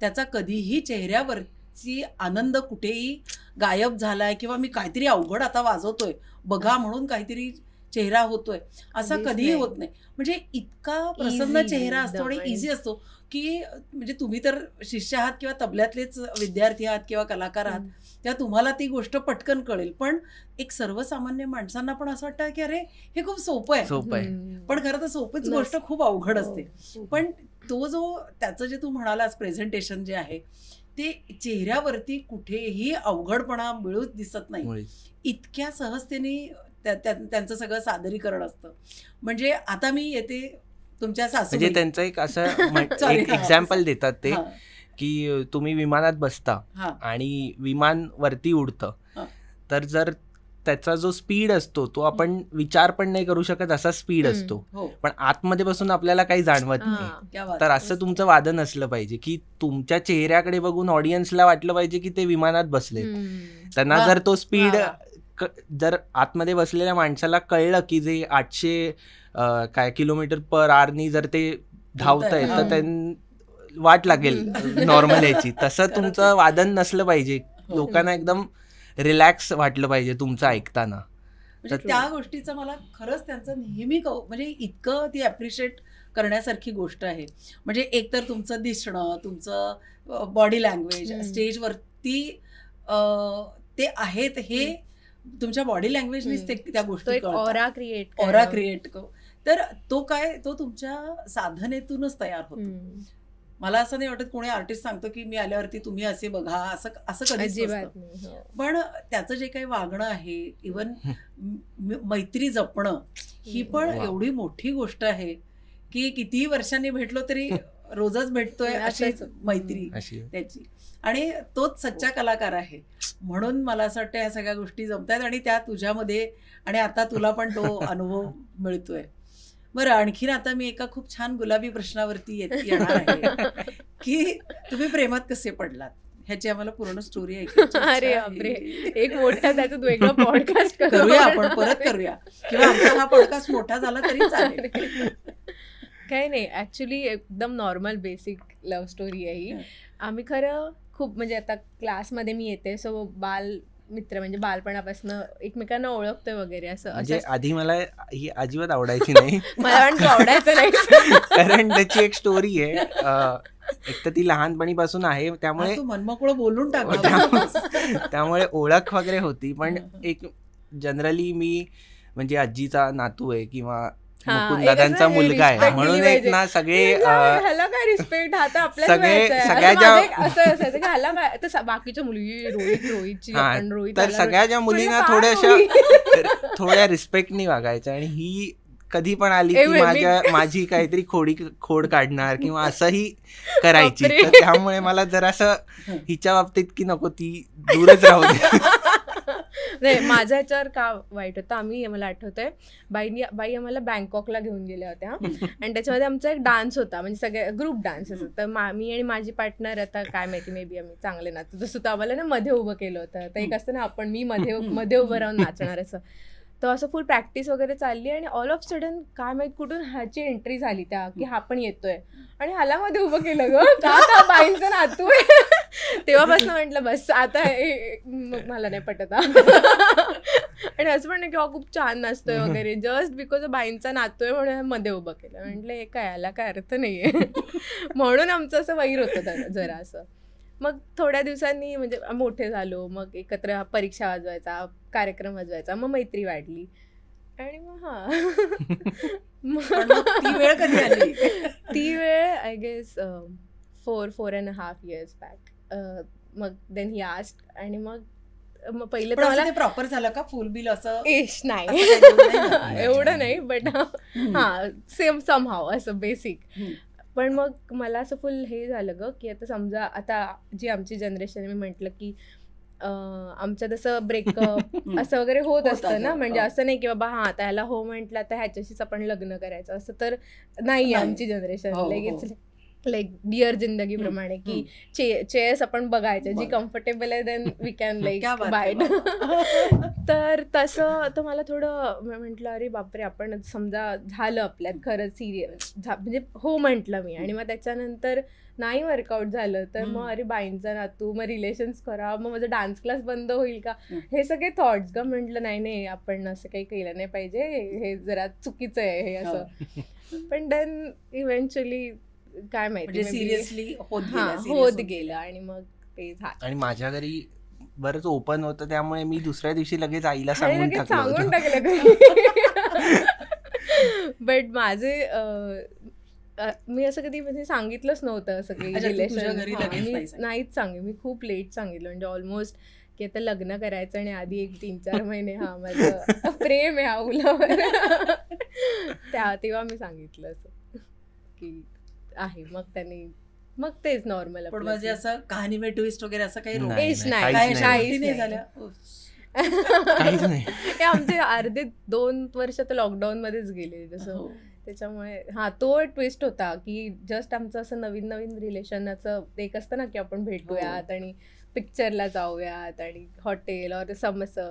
त्याचा कधीही चेहऱ्यावरची आनंद कुठेही गायब झाला आहे किंवा मी काहीतरी अवघड आता वाजवतोय बघा म्हणून काहीतरी चेहरा होतोय असा कधीही होत नाही म्हणजे इतका प्रसन्न चेहरा असतो आणि इझी असतो की म्हणजे तुम्ही तर शिष्य आहात किंवा तबल्यातलेच विद्यार्थी आहात किंवा कलाकार आहात त्या तुम्हाला ती गोष्ट पटकन कळेल पण एक सर्वसामान्य माणसांना पण असं वाटतं की अरे हे खूप सोपं आहे सोपं आहे पण खरं तर सोपीच गोष्ट खूप अवघड हो, असते पण तो जो त्याचं जे तू म्हणालास प्रेझेंटेशन जे आहे ते चेहऱ्यावरती कुठेही अवघडपणा मिळूच दिसत नाही इतक्या सहजतेने त्यांचं सगळं सादरीकरण असतं म्हणजे आता मी येते तुमच्या सासू म्हणजे त्यांचं एक असं एक्झाम्पल देतात ते की तुम्ही विमानात बसता आणि विमान वरती उडतं तर जर त्याचा जो स्पीड असतो तो आपण विचार पण नाही करू शकत असा स्पीड असतो हो. पण आतमध्ये बसून आपल्याला काही जाणवत नाही तर असं तुमचं वादन असलं पाहिजे की तुमच्या चेहऱ्याकडे बघून ऑडियन्सला वाटलं पाहिजे की ते विमानात बसले त्यांना जर तो स्पीड जर आतमध्ये बसलेल्या माणसाला कळलं की जे आठशे काय किलोमीटर पर आरनी जर ते धावत आहे तर वाट लागेल नॉर्मल याची तसं तुमचं वादन नसलं पाहिजे हो. लोकांना एकदम रिलॅक्स वाटलं पाहिजे तुमचं ऐकताना म्हणजे त्या गोष्टीचं मला खरंच त्यांचं नेहमी कौ म्हणजे इतकं ती ॲप्रिशिएट करण्यासारखी गोष्ट आहे म्हणजे एकतर तुमचं दिसणं तुमचं बॉडी लँग्वेज स्टेजवरती ते आहेत हे तुमच्या बॉडी लँग्वेजनीच ते त्या गोष्टी ओरा क्रिएट ओरा क्रिएट तर तो काय तो तुमच्या साधनेतूनच तयार होतो मला असं नाही वाटत कोणी आर्टिस्ट सांगतो की मी आल्यावरती तुम्ही असे बघा असं असं कधी हो. पण त्याचं जे काही वागणं आहे इवन मैत्री जपणं ही पण एवढी मोठी गोष्ट आहे की कितीही वर्षांनी भेटलो तरी रोजच भेटतोय अशीच मैत्री त्याची आणि तोच सच्चा कलाकार आहे म्हणून मला असं वाटतं या सगळ्या गोष्टी जमतात आणि त्या तुझ्यामध्ये आणि आता तुला पण तो अनुभव मिळतोय बरं आणखीन आता मी एका खूप छान गुलाबी प्रश्नावरती येत आहे की तुम्ही प्रेमात कसे पडलात ह्याची आम्हाला पूर्ण स्टोरी अरे अबरे एक मोठा त्याचा पॉडकास्ट करूया आपण परत करूया किंवा आमचा हा पॉडकास्ट मोठा झाला तरी चालेल काही नाही ऍक्च्युली एकदम नॉर्मल बेसिक लव्ह स्टोरी आहे ही आम्ही खरं खूप म्हणजे आता क्लासमध्ये मी येते सो बाल मित्र म्हणजे बालपणापासून एकमेकांना ओळखतोय वगैरे असं म्हणजे आधी मला ही अजिबात आवडायची नाही मला आवडायचं नाही कारण त्याची एक स्टोरी आहे एक तर ती लहानपणीपासून आहे त्यामुळे मनमोकळं बोलून टाकतो त्यामुळे ओळख वगैरे होती पण एक जनरली मी म्हणजे आजीचा नातू आहे किंवा त्यांचा मुलगा आहे म्हणून एक ना सगळे सगळ्या तर सगळ्याच्या सगळ्या ज्या मुलींना थोड्याशा म्हणजे थोड्या रिस्पेक्टनी वागायचं आणि ही कधी पण आली की माझ्या माझी काहीतरी खोडी खोड काढणार किंवा असंही करायची तर त्यामुळे मला असं हिच्या बाबतीत की नको ती दूरच राहू दे नाही माझ्या ह्याच्यावर का वाईट होतं आम्ही मला आठवतंय बाईनी बाई आम्हाला बँकॉकला घेऊन गेल्या होत्या आणि त्याच्यामध्ये आमचा एक डान्स होता म्हणजे सगळ्या ग्रुप डान्स असं तर मी आणि माझी पार्टनर आता काय माहिती मे बी आम्ही चांगले नाचतो जसं तर आम्हाला ना मध्ये उभं केलं होतं तर एक असतं ना आपण मी मध्ये मध्ये उभं राहून नाचणार असं तर असं फुल प्रॅक्टिस वगैरे चालली आणि ऑल ऑफ सडन काय माहीत कुठून ह्याची एंट्री झाली त्या की हा पण येतोय आणि ह्याला मध्ये उभं केलं ग का बाईंचं नातू आहे तेव्हापासून म्हटलं बस आता मला नाही पटत आणि असं म्हणणं की खूप छान नाचतोय वगैरे जस्ट बिकॉज बाईंचा नातोय म्हणून मध्ये उभं केलं म्हटलं हे काय याला काय अर्थ नाहीये म्हणून आमचं असं वैर होतं जरा असं मग थोड्या दिवसांनी म्हणजे मोठे झालो मग एकत्र परीक्षा वाजवायचा कार्यक्रम वाजवायचा मग मैत्री वाढली आणि मग हा ती वेळ कधी आली ती वेळ I guess four four and half years back मग देन ही आस्ट आणि मग पहिले पहिलं मला प्रॉपर झालं का फुल बिल असं एश नाही एवढं नाही बट हा सेम सम हाव असं बेसिक पण मग मला असं फुल हे झालं गं की आता समजा आता जी आमची जनरेशन आहे मी म्हटलं की आमचं तसं ब्रेकअप असं वगैरे होत असतं ना म्हणजे हो. असं नाही की बाबा हा आता ह्याला हो म्हटलं आता ह्याच्याशीच आपण लग्न करायचं असं तर नाही आमची जनरेशन हो, हो. लगेच लाईक डिअर जिंदगी प्रमाणे की चेअर्स आपण बघायचे जी कम्फर्टेबल आहे then we can like buy तर तसं तर मला थोडं म्हटलं अरे बापरे आपण समजा झालं आपल्यात खरंच सिरियस म्हणजे हो म्हटलं मी आणि मग त्याच्यानंतर नाही वर्कआउट झालं तर मग अरे बाईंचा तू मग रिलेशन्स करा मग माझा डान्स क्लास बंद होईल का हे सगळे थॉट्स का म्हटलं नाही नाही आपण असं काही केलं नाही पाहिजे हे जरा चुकीचं आहे हे हो. असं पण देन इव्हेंच्युअली काय माहिती सिरियसली म्हणजे होत गेलं आणि मग ते झालं आणि माझ्या घरी बरंच ओपन होतं त्यामुळे मी दुसऱ्या दिवशी लगेच आईला सांगून सांगून टाकलं बट माझे मी असं कधी म्हणजे सांगितलंच नव्हतं असं काही रिलेशन नाहीच सांगे मी खूप लेट सांगितलं म्हणजे ऑलमोस्ट की आता लग्न करायचं आणि आधी एक तीन चार महिने हा माझं प्रेम आहे हा उलावर त्या तेव्हा मी सांगितलं असं की आहे मग त्यांनी मग तेच नॉर्मल पण म्हणजे असं कहाणी ट्विस्ट वगैरे असं काही नाही नाही हे आमचे अर्धे दोन वर्ष तर लॉकडाऊन मध्येच गेले जसं हो. त्याच्यामुळे हा तो ट्विस्ट होता की जस्ट आमचं असं नवीन नवीन रिलेशनाचं एक असतं ना की आपण भेटूयात हो. आणि पिक्चरला जाऊयात आणि हॉटेल और समसं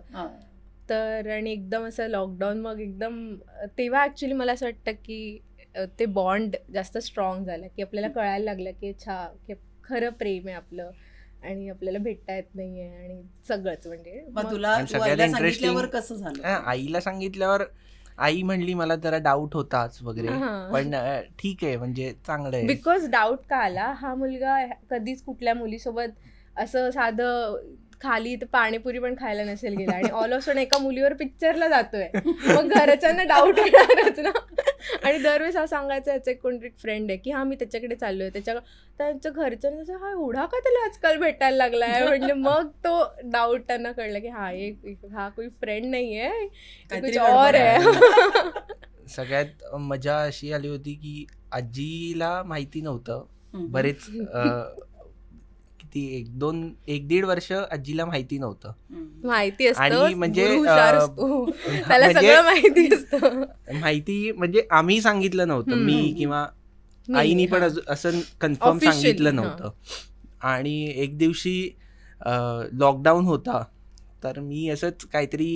तर आणि एकदम असं लॉकडाऊन मग एकदम तेव्हा ऍक्च्युली मला असं वाटतं की ते बॉन्ड जास्त स्ट्रॉंग झालं की आपल्याला कळायला लागलं की छा की खरं प्रेम आहे आपलं आणि आपल्याला भेटता येत नाहीये आणि सगळंच म्हणजे तुला सांगितल्यावर कसं झालं आईला सांगितल्यावर आई म्हणली मला जरा डाऊट होताच वगैरे पण ठीक आहे म्हणजे चांगलं आहे बिकॉज डाऊट का आला हा मुलगा कधीच कुठल्या मुलीसोबत असं साधं खाली तर पाणीपुरी पण खायला नसेल गेला आणि ऑल ऑफ सडन एका मुलीवर पिक्चरला जातोय मग घरच्यांना डाऊट येणारच ना आणि दरवेळेस हा सांगायचा याचा एक कोणतरी फ्रेंड आहे की हा मी त्याच्याकडे चाललोय त्याच्या त्यांच्या घरच्यांना हा एवढा का त्याला आजकाल भेटायला लागलाय म्हणजे मग तो डाऊट त्यांना कळला की हा एक हा कोई फ्रेंड नाहीये और आहे सगळ्यात मजा अशी आली होती की आजीला माहिती नव्हतं बरेच ती एक दोन एक दीड वर्ष आजीला माहिती नव्हतं माहिती आणि म्हणजे, म्हणजे माहिती माहिती म्हणजे आम्ही सांगितलं नव्हतं मी किंवा आईनी पण असं कन्फर्म सांगितलं नव्हतं आणि एक दिवशी लॉकडाऊन होता तर मी असंच काहीतरी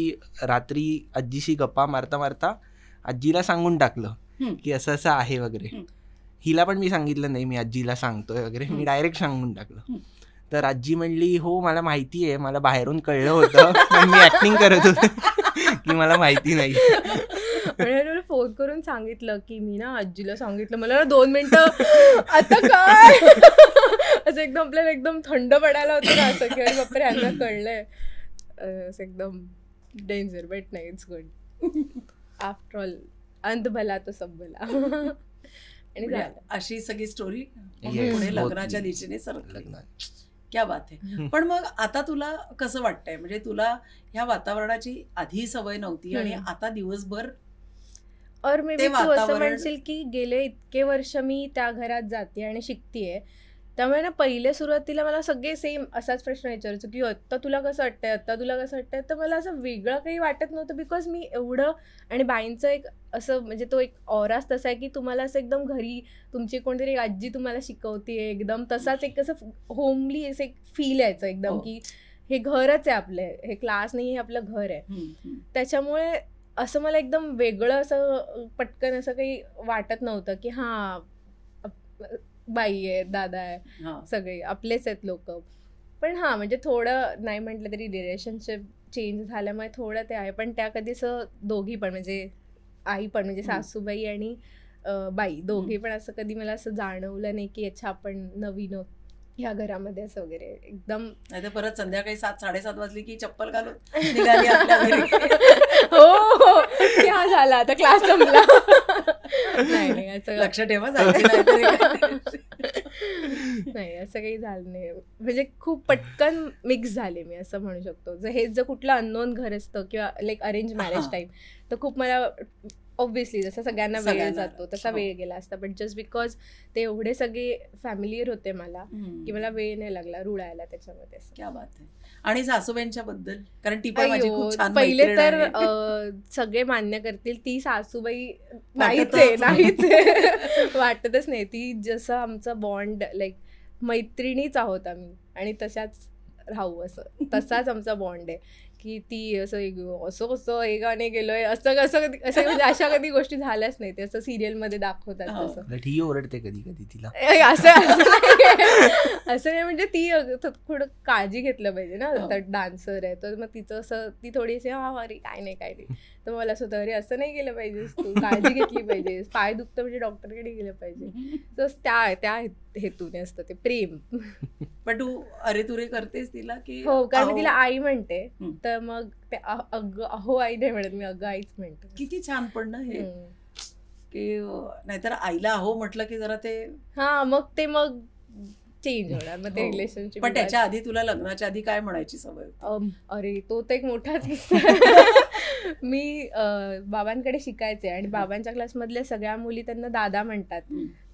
रात्री आजीशी गप्पा मारता मारता आजीला सांगून टाकलं की असं असं आहे वगैरे हिला पण मी सांगितलं नाही मी आजीला सांगतोय वगैरे मी डायरेक्ट सांगून टाकलं तर आजी म्हणली हो मला माहिती आहे मला बाहेरून कळलं होतं मी ऍक्टिंग करत होते की मला माहिती नाही फोन करून सांगितलं की मी ना आजीला सांगितलं मला ना दोन मिनिटं आता काय असं एकदम आपल्याला एकदम थंड पडायला होतं ना असं की बापरे यांना कळलंय असं एकदम डेंजर बट नाही इट्स गुड आफ्टर ऑल अंत भला तर सब भला आणि म्हणजे अशी सगळी स्टोरी पुढे लग्नाच्या दिशेने सर लग्न क्या बात आहे पण मग आता तुला कसं वाटतंय म्हणजे तुला ह्या वातावरणाची आधी सवय नव्हती आणि आता दिवसभर और मे बी तू असं म्हणशील की गेले इतके वर्ष मी त्या घरात जाते आणि शिकतीये त्यामुळे ना पहिल्या सुरुवातीला मला सगळे सेम असाच प्रश्न विचारायचो की आत्ता तुला कसं वाटतंय आत्ता तुला कसं वाटतंय तर मला असं वेगळं काही वाटत नव्हतं बिकॉज मी एवढं आणि बाईंचं एक असं म्हणजे तो एक औरास तसा आहे की तुम्हाला असं एकदम घरी तुमची कोणतरी आजी तुम्हाला शिकवते एकदम तसाच एक असं होमली असं एक फील यायचं एकदम हो. की हे घरच आहे आपलं हे क्लास नाही हे आपलं घर आहे त्याच्यामुळे असं मला एकदम वेगळं असं पटकन असं काही वाटत नव्हतं की हां बाई आहे दादा आहे सगळे आपलेच आहेत लोक पण हा म्हणजे थोडं नाही म्हटलं तरी रिलेशनशिप चेंज झाल्यामुळे थोडं ते आहे पण त्या कधीच दोघी पण म्हणजे आई पण म्हणजे सासूबाई आणि बाई दोघे पण असं कधी मला असं जाणवलं नाही की अच्छा आपण नवीन ह्या घरामध्ये असं वगैरे एकदम नाही परत संध्याकाळी सात साडेसात वाजली की चप्पल घालून हो हो, हो. झाला आता क्लास संपला नाही नाही असं नाही असं काही झालं नाही म्हणजे खूप पटकन मिक्स झाले मी असं म्हणू शकतो जर हेच जर कुठलं अननोन घर असतं किंवा लाईक अरेंज मॅरेज टाईप तर खूप मला ऑब्व्हियसली जसा सगळ्यांना वेळ जातो तसा हो. वेळ गेला असता बट जस्ट बिकॉज ते एवढे सगळे फॅमिलीयर होते मला की मला वेळ नाही लागला रुळायला त्याच्यामध्ये क्या बात आणि बद्दल कारण ती पण माझी खूप छान पहिले तर सगळे मान्य करतील ती सासूबाई नाहीच आहे नाहीच वाटतच नाही ती जसं आमचं बॉन्ड लाईक मैत्रिणीच आहोत आम्ही आणि तशाच राहू असं तसाच आमचा बॉन्ड आहे की ती असं एक असं कसं हे गाणे गेलोय असं कसं कधी असं म्हणजे अशा कधी गोष्टी झाल्याच नाही ते असं मध्ये दाखवतात असं हो. ही ओरडते कधी कधी तिला असं असं नाही म्हणजे ती थोडं काळजी घेतलं पाहिजे ना हो. डान्सर आहे तर मग तिचं असं ती थोडीशी हा अरे काय नाही काय नाही तर मला स्वतः असं नाही गेलं पाहिजेस तू काळजी घेतली पाहिजेस पाय दुखत म्हणजे डॉक्टरकडे गेलं पाहिजे तर त्या त्या हेतूने असतं ते प्रेम पण तू अरे तुरे करतेस तिला की हो कारण तिला आई म्हणते तर मग ते अग अहो आई नाही म्हणत मी अग आईच म्हणते किती छान पडणं हे की नाहीतर आईला अहो म्हटलं की जरा ते हा मग ते मग चेंज होणार मग ते रिलेशनशिप हो. पण त्याच्या आधी तुला लग्नाच्या आधी काय म्हणायची सवय अरे तो तर एक मोठाच मी बाबांकडे शिकायचे आणि बाबांच्या क्लासमधल्या सगळ्या मुली त्यांना दादा म्हणतात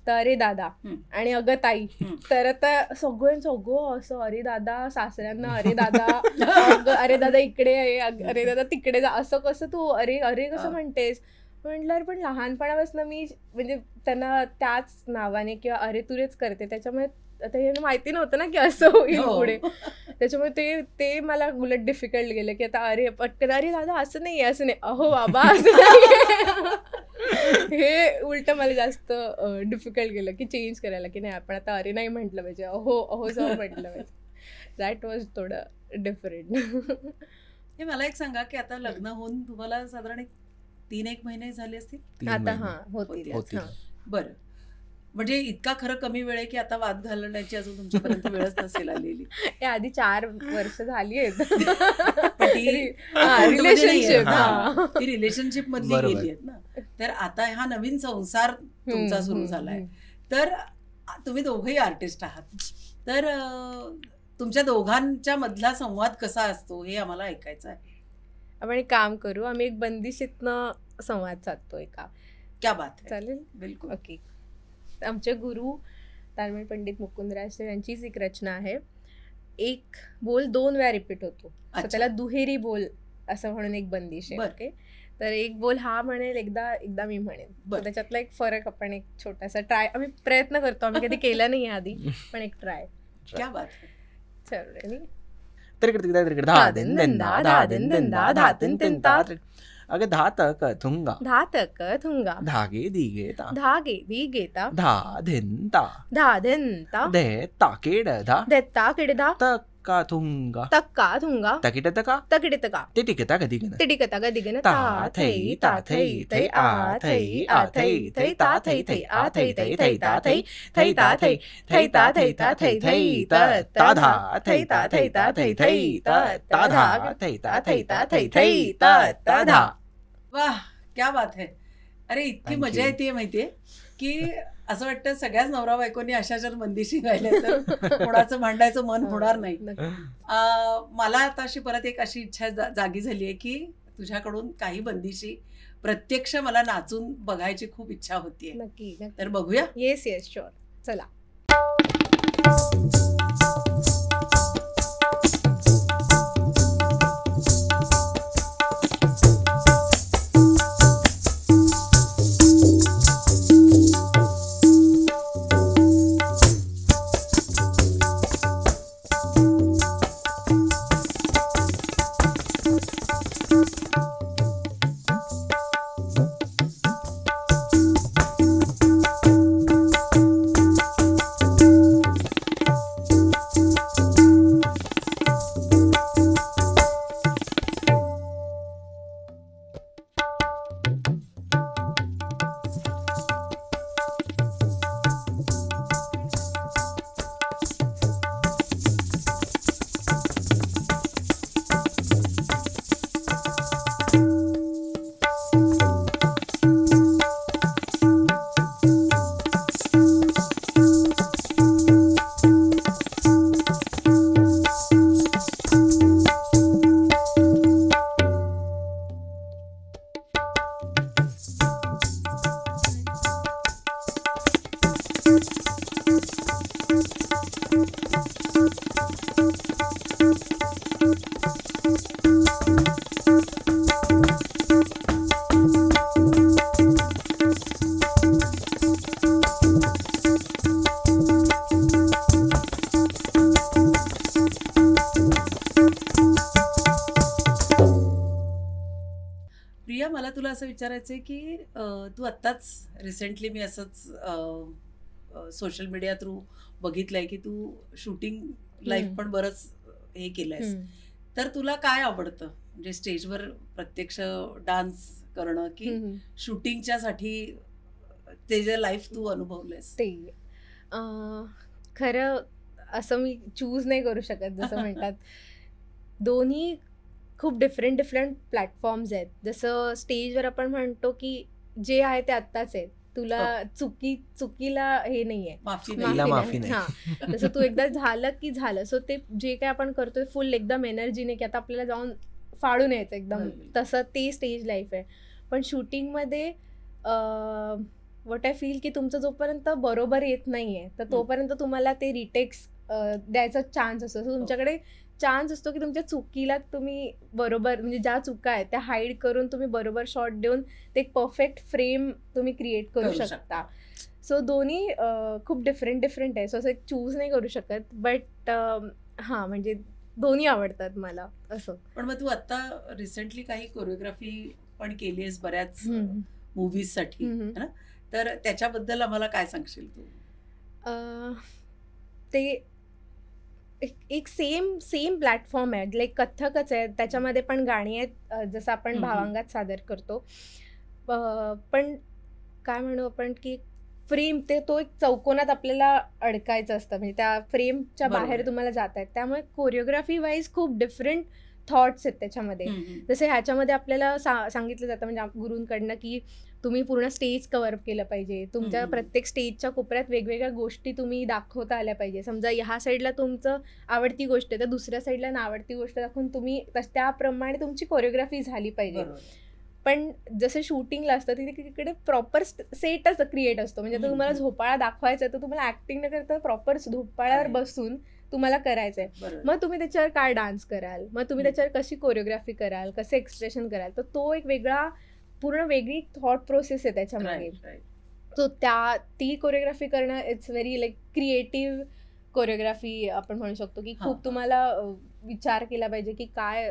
तर अरे दादा आणि अगं ताई तर आता सगळं सगळं असं अरे दादा सासऱ्यांना अरे दादा अरे दादा इकडे आहे अरे दादा तिकडे जा असं कसं तू अरे अरे कसं म्हणतेस म्हटलं पण लहानपणापासून मी म्हणजे त्यांना त्याच नावाने किंवा अरे तुरेच करते त्याच्यामुळे आता हे माहिती नव्हतं ना की असं होईल पुढे त्याच्यामुळे ते ते मला उलट डिफिकल्ट गेलं की आता अरे पटकन अरे दादा असं नाही असं नाही अहो बाबा असं हे उलट मला जास्त डिफिकल्ट गेलं की चेंज करायला की नाही आपण आता अरे नाही म्हटलं पाहिजे अहो अहो जाऊ म्हटलं पाहिजे दॅट वॉज थोडं डिफरंट हे मला एक सांगा की आता लग्न होऊन तुम्हाला साधारण तीन एक महिने झाले असतील आता हा होतील बरं म्हणजे इतका खरं कमी वेळ आहे की आता वाद घालण्याची अजून तुमच्यापर्यंत वेळच नसेल आलेली आधी चार वर्ष झाली आहेत ती रिलेशनशिप मधली गेली आहेत ना तर आता हा नवीन संसार तुमचा सुरू झालाय तर तुम्ही दोघही आर्टिस्ट आहात तर तुमच्या दोघांच्या मधला संवाद कसा असतो हे आम्हाला ऐकायचं आहे आपण एक काम करू आम्ही एक बंदिशीतनं संवाद साधतोय का क्या बात चालेल बिलकुल ओके आमचे गुरु तारमळ पंडित मुकुंदराज सर यांचीच एक रचना आहे एक बोल दोन वेळा रिपीट होतो त्याला दुहेरी बोल असं म्हणून एक बंदिश आहे ओके तर एक बोल हा म्हणेल एकदा एकदा मी म्हणेन त्याच्यातला एक फरक आपण एक छोटासा ट्राय आम्ही प्रयत्न करतो आम्ही कधी केला नाही आधी पण एक ट्राय चल तर अगर धा त क थुंगा धा त क थुंगा धागे दीगे ता धागे दीगे ता धा धिन ता धा धिन ता दे ता केड धा दे ता केड धा त का थुंगा तक का थुंगा तकिट तका तकिट तका तिटिक तक दिगन तिटिक तक दिगन ता थई ता थई थई आ थई आ थई थई ता थई थई आ थई थई थई ता थई थई ता थई थई ता थई ता थई थई ता ता धा थई ता थई ता थई थई ता ता धा थई ता थई ता थई थई ता ता धा वाह क्या बात है अरे इतकी मजा येते माहितीये की असं वाटतं सगळ्याच नवरा बायकोनी अशा जर बंदिशी गायल्या तर कोणाचं मांडायचं मन होणार नाही मला आता अशी परत एक अशी इच्छा जा, जागी झाली आहे की तुझ्याकडून काही बंदिशी प्रत्यक्ष मला नाचून बघायची खूप इच्छा होतीये तर बघूया येस येस शुअर चला प्रिया मला तुला असं विचारायचंय की तू आत्ताच रिसेंटली मी असंच सोशल मीडिया थ्रू बघितलंय की तू शूटिंग लाईफ पण बरंच हे केलंयस तर तुला काय आवडतं म्हणजे स्टेजवर प्रत्यक्ष डान्स करणं की शूटिंगच्या साठी ते जे लाईफ तू अनुभवलंयस ते खरं असं मी चूज नाही करू शकत जसं म्हणतात दोन्ही खूप डिफरंट डिफरंट प्लॅटफॉर्म्स आहेत जसं स्टेजवर आपण म्हणतो की जे आहे ते आत्ताच आहे तुला हो. चुकी चुकीला हे नाही हा जसं तू एकदा झालं की झालं सो ते जे काय आपण करतोय फुल एकदम एनर्जीने की आता आपल्याला जाऊन फाळून यायचं एकदम तसं ते स्टेज लाईफ आहे पण शूटिंगमध्ये वॉट आय फील की तुमचं जोपर्यंत बरोबर येत नाहीये तर तोपर्यंत तुम्हाला ते रिटेक्स द्यायचा चान्स असतो हो. तुमच्याकडे चान्स असतो की तुमच्या चुकीला तुम्ही बरोबर म्हणजे ज्या चुका आहेत त्या हाईड करून तुम्ही बरोबर शॉट देऊन ते एक परफेक्ट फ्रेम तुम्ही क्रिएट करू शकता सो दोन्ही खूप डिफरंट डिफरंट आहे सो असं चूज नाही करू शकत बट हां म्हणजे दोन्ही आवडतात मला असं पण मग तू आता रिसेंटली काही कोरिओग्राफी पण केली आहेस बऱ्याच मुव्हीजसाठी ना तर त्याच्याबद्दल आम्हाला काय सांगशील तू ते एक सेम सेम प्लॅटफॉर्म आहे लाईक कथ्थकच आहे त्याच्यामध्ये पण गाणी आहेत जसं आपण भावांगात सादर करतो पण काय म्हणू आपण की फ्रेम ते तो एक चौकोनात आपल्याला अडकायचं असतं म्हणजे त्या फ्रेमच्या बाहेर तुम्हाला जात आहेत त्यामुळे कोरिओग्राफी वाईज खूप डिफरंट थॉट्स आहेत त्याच्यामध्ये जसे ह्याच्यामध्ये आपल्याला सांगितलं जातं म्हणजे गुरूंकडनं की तुम्ही पूर्ण स्टेज कव्हर केलं पाहिजे तुमच्या प्रत्येक स्टेजच्या कोपऱ्यात वेगवेगळ्या गोष्टी तुम्ही दाखवता आल्या पाहिजे समजा ह्या साईडला तुमचं आवडती गोष्ट आहे तर दुसऱ्या साईडला आवडती गोष्ट दाखवून तुम्ही त्याप्रमाणे तुमची कोरिओग्राफी झाली पाहिजे पण जसं शूटिंगला असतं तिथे तिकडे प्रॉपर सेटच क्रिएट असतो म्हणजे तुम्हाला झोपाळा दाखवायचा तर तुम्हाला ऍक्टिंग न करता प्रॉपर झोपाळ्यावर बसून तुम्हाला करायचंय मग तुम्ही त्याच्यावर काय डान्स कराल मग तुम्ही त्याच्यावर कशी कोरिओग्राफी कराल कसे एक्सप्रेशन कराल तर तो एक वेगळा पूर्ण वेगळी थॉट प्रोसेस आहे त्याच्यामध्ये सो त्या ती कोरिओग्राफी करणं it's very like creative choreography आपण म्हणू शकतो की खूप तुम्हाला विचार केला पाहिजे की काय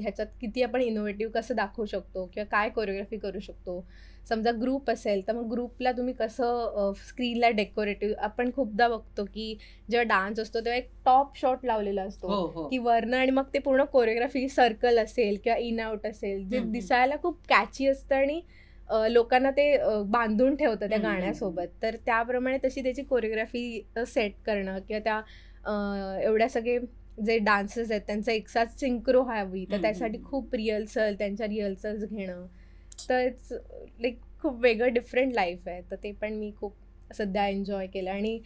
ह्याच्यात किती आपण इनोव्हेटिव्ह कसं दाखवू शकतो किंवा काय कोरिओग्राफी करू शकतो समजा ग्रुप असेल तर मग ग्रुपला तुम्ही कसं स्क्रीनला डेकोरेटिव्ह आपण खूपदा बघतो की जेव्हा डान्स असतो तेव्हा एक टॉप शॉट लावलेला असतो हो, हो. की वर्ण आणि मग ते पूर्ण कोरिओग्राफी सर्कल असेल किंवा इन आउट असेल जे दिसायला खूप कॅची असतं आणि लोकांना ते बांधून ठेवतं त्या गाण्यासोबत तर त्याप्रमाणे तशी त्याची कोरिओग्राफी सेट करणं किंवा त्या एवढ्या सगळे जे डान्सेस आहेत त्यांचा साथ सिंक्रो व्हावी तर त्यासाठी खूप रिहर्सल त्यांच्या रिहर्सल्स घेणं तर इट्स लाईक खूप वेगळं डिफरंट लाईफ आहे तर ते पण मी खूप सध्या एन्जॉय केलं आणि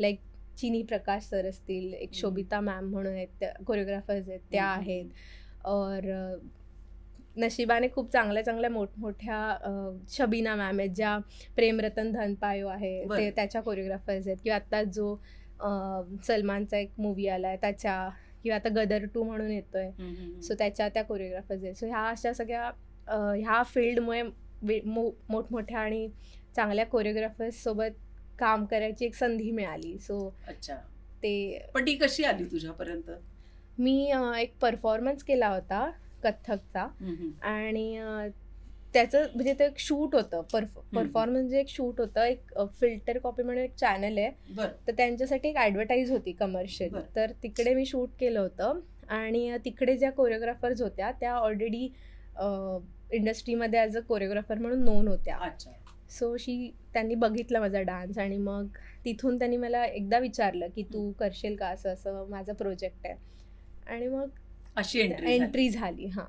लाईक चिनी प्रकाश सर असतील एक शोभिता मॅम म्हणून आहेत त्या कोरिओग्राफर्स आहेत त्या आहेत और नशिबाने खूप चांगल्या चांगल्या मोठमोठ्या शबीना मॅम आहेत ज्या प्रेमरतन पायो आहे ते त्याच्या कोरिओग्राफर्स आहेत किंवा आत्ता जो सलमानचा एक मूवी आला आहे त्याच्या किंवा आता गदर टू म्हणून येतोय सो त्याच्या त्या कोरिओग्राफर्स आहेत सो ह्या अशा सगळ्या ह्या फील्डमुळे मोठमोठ्या आणि चांगल्या कोरिओग्राफर्स सोबत काम करायची एक संधी मिळाली सो अच्छा ते पण कशी आली तुझ्यापर्यंत मी एक परफॉर्मन्स केला होता कथ्थकचा आणि त्याचं म्हणजे ते एक शूट होतं परफॉर्मन्स म्हणजे एक शूट होतं एक फिल्टर कॉपी म्हणून एक चॅनल आहे तर त्यांच्यासाठी एक ऍडव्हर्टाईज होती कमर्शियल तर तिकडे मी शूट केलं होतं आणि तिकडे ज्या कोरिओग्राफर्स होत्या त्या ऑलरेडी इंडस्ट्रीमध्ये ॲज अ कोरिओग्राफर म्हणून नोन होत्या सो शी त्यांनी बघितलं माझा डान्स आणि मग तिथून त्यांनी मला एकदा विचारलं की तू करशील का असं असं माझा प्रोजेक्ट आहे आणि मग अशी एंट्री झाली हां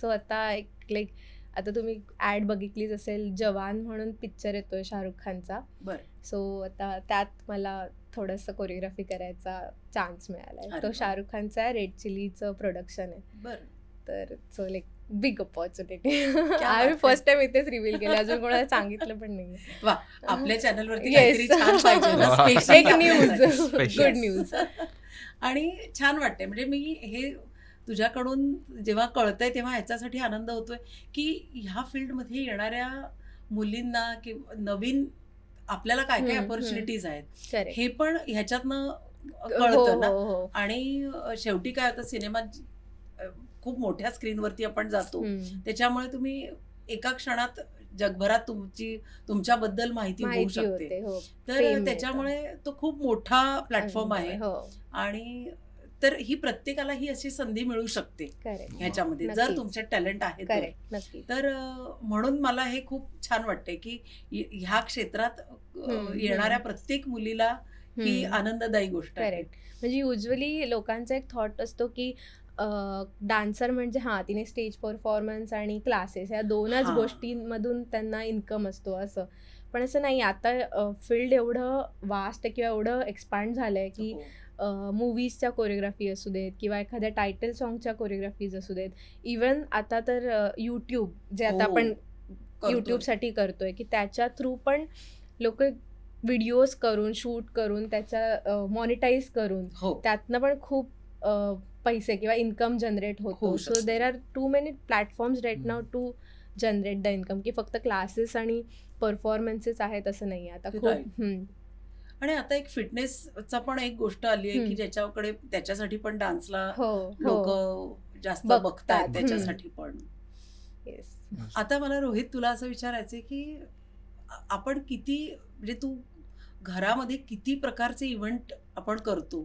सो आता एक लाईक आता तुम्ही ॲड बघितलीच असेल जवान म्हणून पिक्चर येतोय शाहरुख खानचा सो आता त्यात मला थोडंसं कोरिओग्राफी करायचा चान्स मिळाला तो शाहरुख खानचा आहे रेड चिलीचं प्रोडक्शन आहे तर सो लाईक बिग अपॉर्च्युनिटी आम्ही फर्स्ट टाइम इथेच रिव्हील केलं अजून कोणाला सांगितलं पण नाही आपल्या चॅनलवरती न्यूज गुड न्यूज आणि छान वाटते म्हणजे मी हे तुझ्याकडून जेव्हा कळतंय तेव्हा याच्यासाठी आनंद होतोय की ह्या फील्डमध्ये येणाऱ्या मुलींना किंवा नवीन आपल्याला काय काय ऑपॉर्च्युनिटीज आहेत हे पण ह्याच्यातनं हो, कळतं ना हो, हो. आणि शेवटी काय होतं सिनेमा खूप मोठ्या स्क्रीनवरती आपण जातो त्याच्यामुळे तुम्ही एका क्षणात जगभरात तुमची तुमच्याबद्दल माहिती होऊ शकते तर त्याच्यामुळे तो खूप मोठा प्लॅटफॉर्म आहे आणि तर ही प्रत्येकाला ही अशी संधी मिळू शकते ह्याच्यामध्ये जर तुमच्यात टॅलेंट आहे तर म्हणून मला हे खूप छान वाटते की ह्या क्षेत्रात येणाऱ्या प्रत्येक मुलीला ही आनंददायी गोष्ट आहे म्हणजे युजली लोकांचा एक थॉट असतो की डान्सर म्हणजे हा तिने स्टेज परफॉर्मन्स आणि क्लासेस या दोनच गोष्टींमधून त्यांना इन्कम असतो असं पण असं नाही आता फील्ड एवढं वास्ट किंवा एवढं एक्सपांड झालंय की हो. मूवीजच्या कोरिओग्राफी असू देत किंवा एखाद्या टायटल सॉंगच्या कोरिओग्राफीज असू देत इवन आता तर यूट्यूब जे आता हो. आपण यूट्यूबसाठी करतोय की त्याच्या थ्रू पण लोक व्हिडिओज करून शूट करून त्याचा मॉनिटाईज करून हो. त्यातनं पण खूप पैसे किंवा इन्कम जनरेट होतो so there are too many platforms right now to generate the income की फक्त क्लासेस आणि परफॉर्मन्सेस आहेत असं नाही आता खूप आणि आता एक फिटनेसचा पण एक गोष्ट आली आहे की ज्याच्याकडे त्याच्यासाठी पण डान्सला हो, हो. लोक जास्त बघतात त्याच्यासाठी पण आता मला रोहित तुला असं विचारायचं की आपण किती म्हणजे तू घरामध्ये किती प्रकारचे इव्हेंट आपण करतो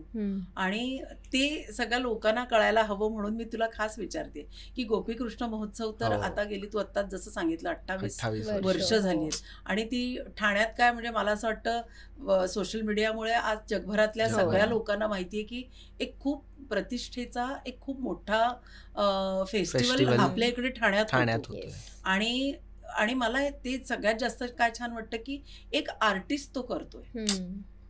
आणि ते सगळ्या लोकांना कळायला हवं म्हणून मी तुला खास विचारते की गोपीकृष्ण महोत्सव तर हो. आता गेली तू आता जसं सांगितलं अठ्ठावीस वर्ष हो. झाली आणि ती ठाण्यात काय म्हणजे मला असं वाटतं सोशल मीडियामुळे आज जगभरातल्या हो. सगळ्या लोकांना माहितीये की एक खूप प्रतिष्ठेचा एक खूप मोठा फेस्टिवल आपल्या इकडे ठाण्यात ठाण्यात आणि आणि मला ते सगळ्यात जास्त काय छान वाटतं की एक आर्टिस्ट तो करतोय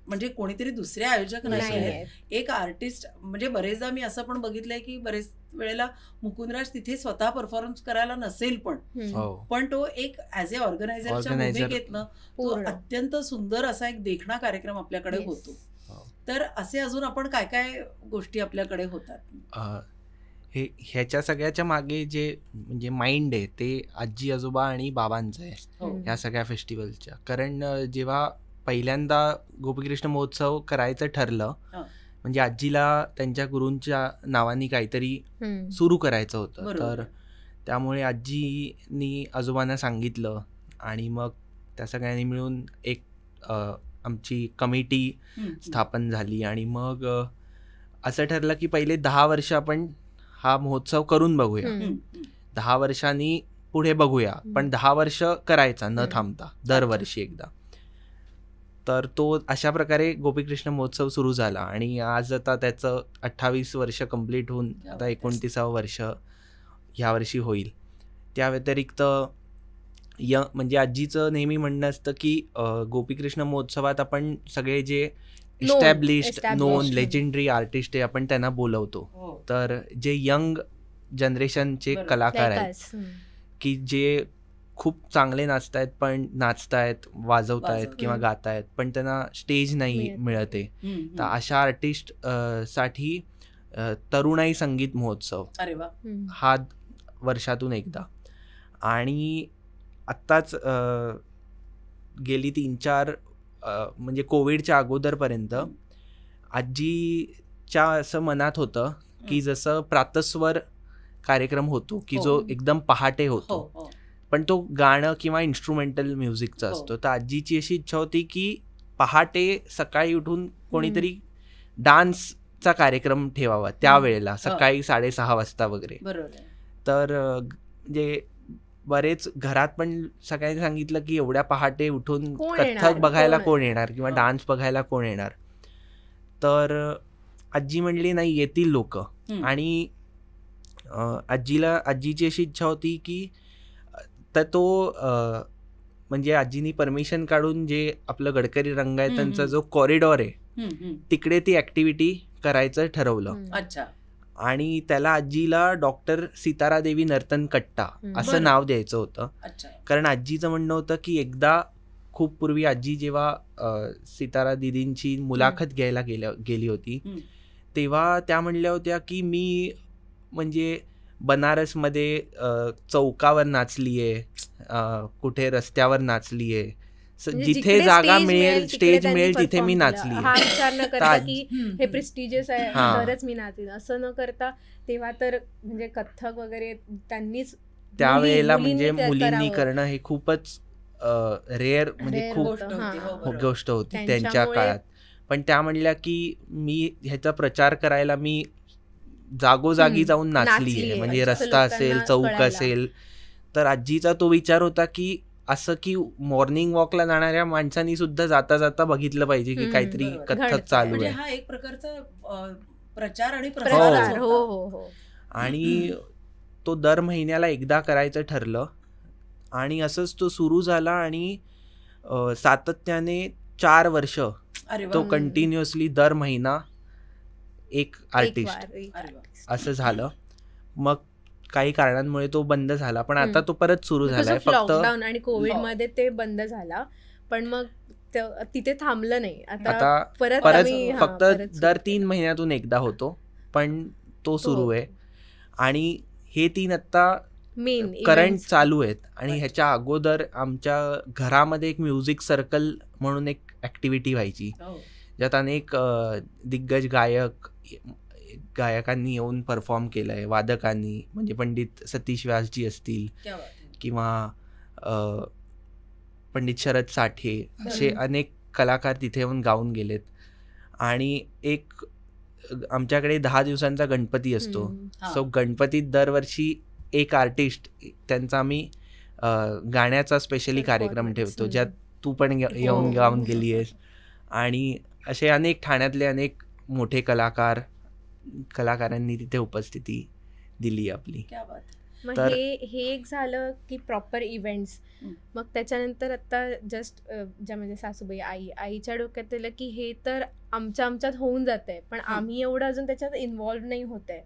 म्हणजे कोणीतरी दुसरे आयोजक नाही आहेत एक आर्टिस्ट म्हणजे बरेचदा मी असं पण बघितलंय की बरेच वेळेला मुकुंदराज तिथे स्वतः परफॉर्मन्स करायला नसेल पण हो. पण तो एक ऍज ए ऑर्गनायझरच्या भूमिकेत ना तो अत्यंत सुंदर असा एक देखणा कार्यक्रम आपल्याकडे होतो हो. तर असे अजून आपण काय काय गोष्टी आपल्याकडे होतात हे ह्याच्या सगळ्याच्या मागे जे म्हणजे माइंड आहे ते आजी आजोबा आणि बाबांचं आहे हो. ह्या सगळ्या फेस्टिवलच्या कारण जेव्हा पहिल्यांदा गोपीकृष्ण महोत्सव करायचं ठरलं म्हणजे आजीला त्यांच्या गुरूंच्या नावाने काहीतरी सुरू करायचं होतं तर त्यामुळे आजीनी आजोबांना सांगितलं आणि मग त्या सगळ्यांनी मिळून एक आमची कमिटी स्थापन झाली आणि मग असं ठरलं की पहिले दहा वर्ष आपण हा महोत्सव करून बघूया दहा वर्षांनी पुढे बघूया पण दहा वर्ष करायचा न थांबता दरवर्षी एकदा तर तो अशा प्रकारे गोपीकृष्ण महोत्सव सुरू झाला आणि आज आता त्याचं अठ्ठावीस वर्ष कंप्लीट होऊन आता एकोणतीसावं वर्ष ह्या वर्षी होईल त्या व्यतिरिक्त य म्हणजे आजीचं नेहमी म्हणणं असतं की गोपीकृष्ण महोत्सवात आपण सगळे जे इस्टॅब्लिश नोन लेजेंडरी आर्टिस्ट आहे आपण त्यांना बोलवतो हो. तर जे यंग जनरेशनचे कलाकार आहेत की जे खूप चांगले नाचतायत पण नाचतायत वाजवतायत किंवा गातायत पण त्यांना स्टेज नाही मिळते तर अशा आर्टिस्ट साठी तरुणाई संगीत महोत्सव हा वर्षातून एकदा आणि आत्ताच गेली तीन चार म्हणजे कोविडच्या अगोदरपर्यंत आजीच्या असं मनात होतं की जसं प्रातस्वर कार्यक्रम होतो की हो. जो एकदम पहाटे होतो हो, हो. पण तो गाणं किंवा इन्स्ट्रुमेंटल म्युझिकचा असतो तर आजीची अशी इच्छा होती की पहाटे सकाळी उठून कोणीतरी डान्सचा कार्यक्रम ठेवावा त्यावेळेला सकाळी साडेसहा वाजता वगैरे तर जे म्हणजे बरेच घरात पण सगळ्यांनी सांगितलं की एवढ्या पहाटे उठून कथ्थक बघायला कोण येणार किंवा डान्स बघायला कोण येणार तर आजी म्हणली नाही येतील लोक आणि आजीला आजीची अशी इच्छा होती की तर तो म्हणजे आजीनी परमिशन काढून जे आपलं गडकरी रंग आहे त्यांचा जो कॉरिडॉर आहे तिकडे ती ऍक्टिव्हिटी करायचं ठरवलं अच्छा आणि त्याला आजीला डॉक्टर सितारा देवी नर्तन कट्टा असं नाव द्यायचं होतं कारण आजीचं म्हणणं होतं की एकदा खूप पूर्वी आजी जेव्हा सितारा दिदींची मुलाखत घ्यायला गेल्या गेली होती तेव्हा त्या म्हणल्या होत्या की मी म्हणजे बनारसमध्ये चौकावर नाचली आहे कुठे रस्त्यावर नाचली आहे म्हणजे जिथे जागा मिळेल स्टेज मिळेल तिथे मी नाचली हा विचार न करता की हे प्रेस्टिजियस आहे तरच मी नाचेन असं न करता तेव्हा तर म्हणजे कथ्थक वगैरे त्यांनीच त्यावेळेला म्हणजे मुलींनी करणं हे खूपच रेअर म्हणजे खूप गोष्ट होती त्यांच्या काळात पण त्या म्हणल्या की मी ह्याचा प्रचार करायला मी जागोजागी जाऊन नाचली आहे म्हणजे रस्ता असेल चौक असेल तर आजीचा तो विचार होता की असं की मॉर्निंग वॉकला जाणाऱ्या माणसांनी सुद्धा जाता जाता बघितलं पाहिजे की काहीतरी कथक चालू आहे म्हणजे एक प्रकारचा प्रचार आणि हो, हो, हो आणि तो दर महिन्याला एकदा करायचं ठरलं आणि असंच तो सुरू झाला आणि सातत्याने चार वर्ष तो कंटिन्युअसली दर महिना एक आर्टिस्ट असं झालं मग काही कारणांमुळे तो बंद झाला पण आता तो परत सुरू म्हणजे झालाय फक्त आणि मध्ये ते बंद झाला पण मग तिथे थांबलं नाही आता परत फक्त दर तीन महिन्यातून एकदा होतो पण तो हो. सुरू आहे आणि हे तीन आता मेन करंट चालू आहेत आणि ह्याच्या अगोदर आमच्या घरामध्ये एक म्युझिक सर्कल म्हणून एक ऍक्टिव्हिटी व्हायची हो. ज्यात अनेक दिग्गज गायक गायकांनी येऊन परफॉर्म केलं आहे वादकांनी म्हणजे पंडित सतीश व्यासजी असतील किंवा पंडित शरद साठे असे अनेक कलाकार तिथे येऊन गाऊन गेलेत आणि एक आमच्याकडे दहा दिवसांचा गणपती असतो सो गणपतीत दरवर्षी एक आर्टिस्ट त्यांचा आम्ही गाण्याचा स्पेशली कार्यक्रम ठेवतो ज्यात तू पण येऊन हो. गाऊन गेली आहेस आणि असे अनेक ठाण्यातले अनेक मोठे कलाकार कलाकारांनी तिथे उपस्थिती दिली आपली मग हे हे एक झालं की प्रॉपर इव्हेंट्स मग त्याच्यानंतर आता जस्ट ज्या म्हणजे सासूबाई आई आईच्या डोक्यात आलं की हे तर आमच्या आमच्यात होऊन जात आहे पण आम्ही एवढं अजून त्याच्यात इन्व्हॉल्व्ह नाही होत आहे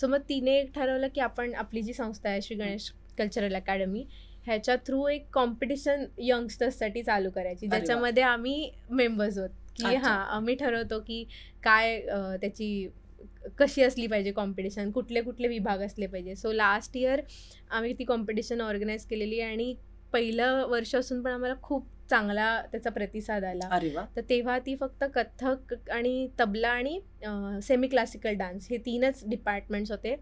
सो मग तिने एक ठरवलं की आपण आपली जी संस्था आहे श्री गणेश कल्चरल अकॅडमी ह्याच्या थ्रू एक कॉम्पिटिशन यंगस्टर्ससाठी चालू करायची ज्याच्यामध्ये आम्ही मेंबर्स होत की हां आम्ही ठरवतो की काय त्याची कशी असली पाहिजे कॉम्पिटिशन कुठले कुठले विभाग असले पाहिजे सो लास्ट इयर आम्ही ती कॉम्पिटिशन ऑर्गनाईज केलेली आणि पहिलं वर्ष असून पण आम्हाला खूप चांगला त्याचा प्रतिसाद आला तर तेव्हा ती फक्त कथ्थक आणि तबला आणि सेमी क्लासिकल डान्स हे तीनच डिपार्टमेंट्स होते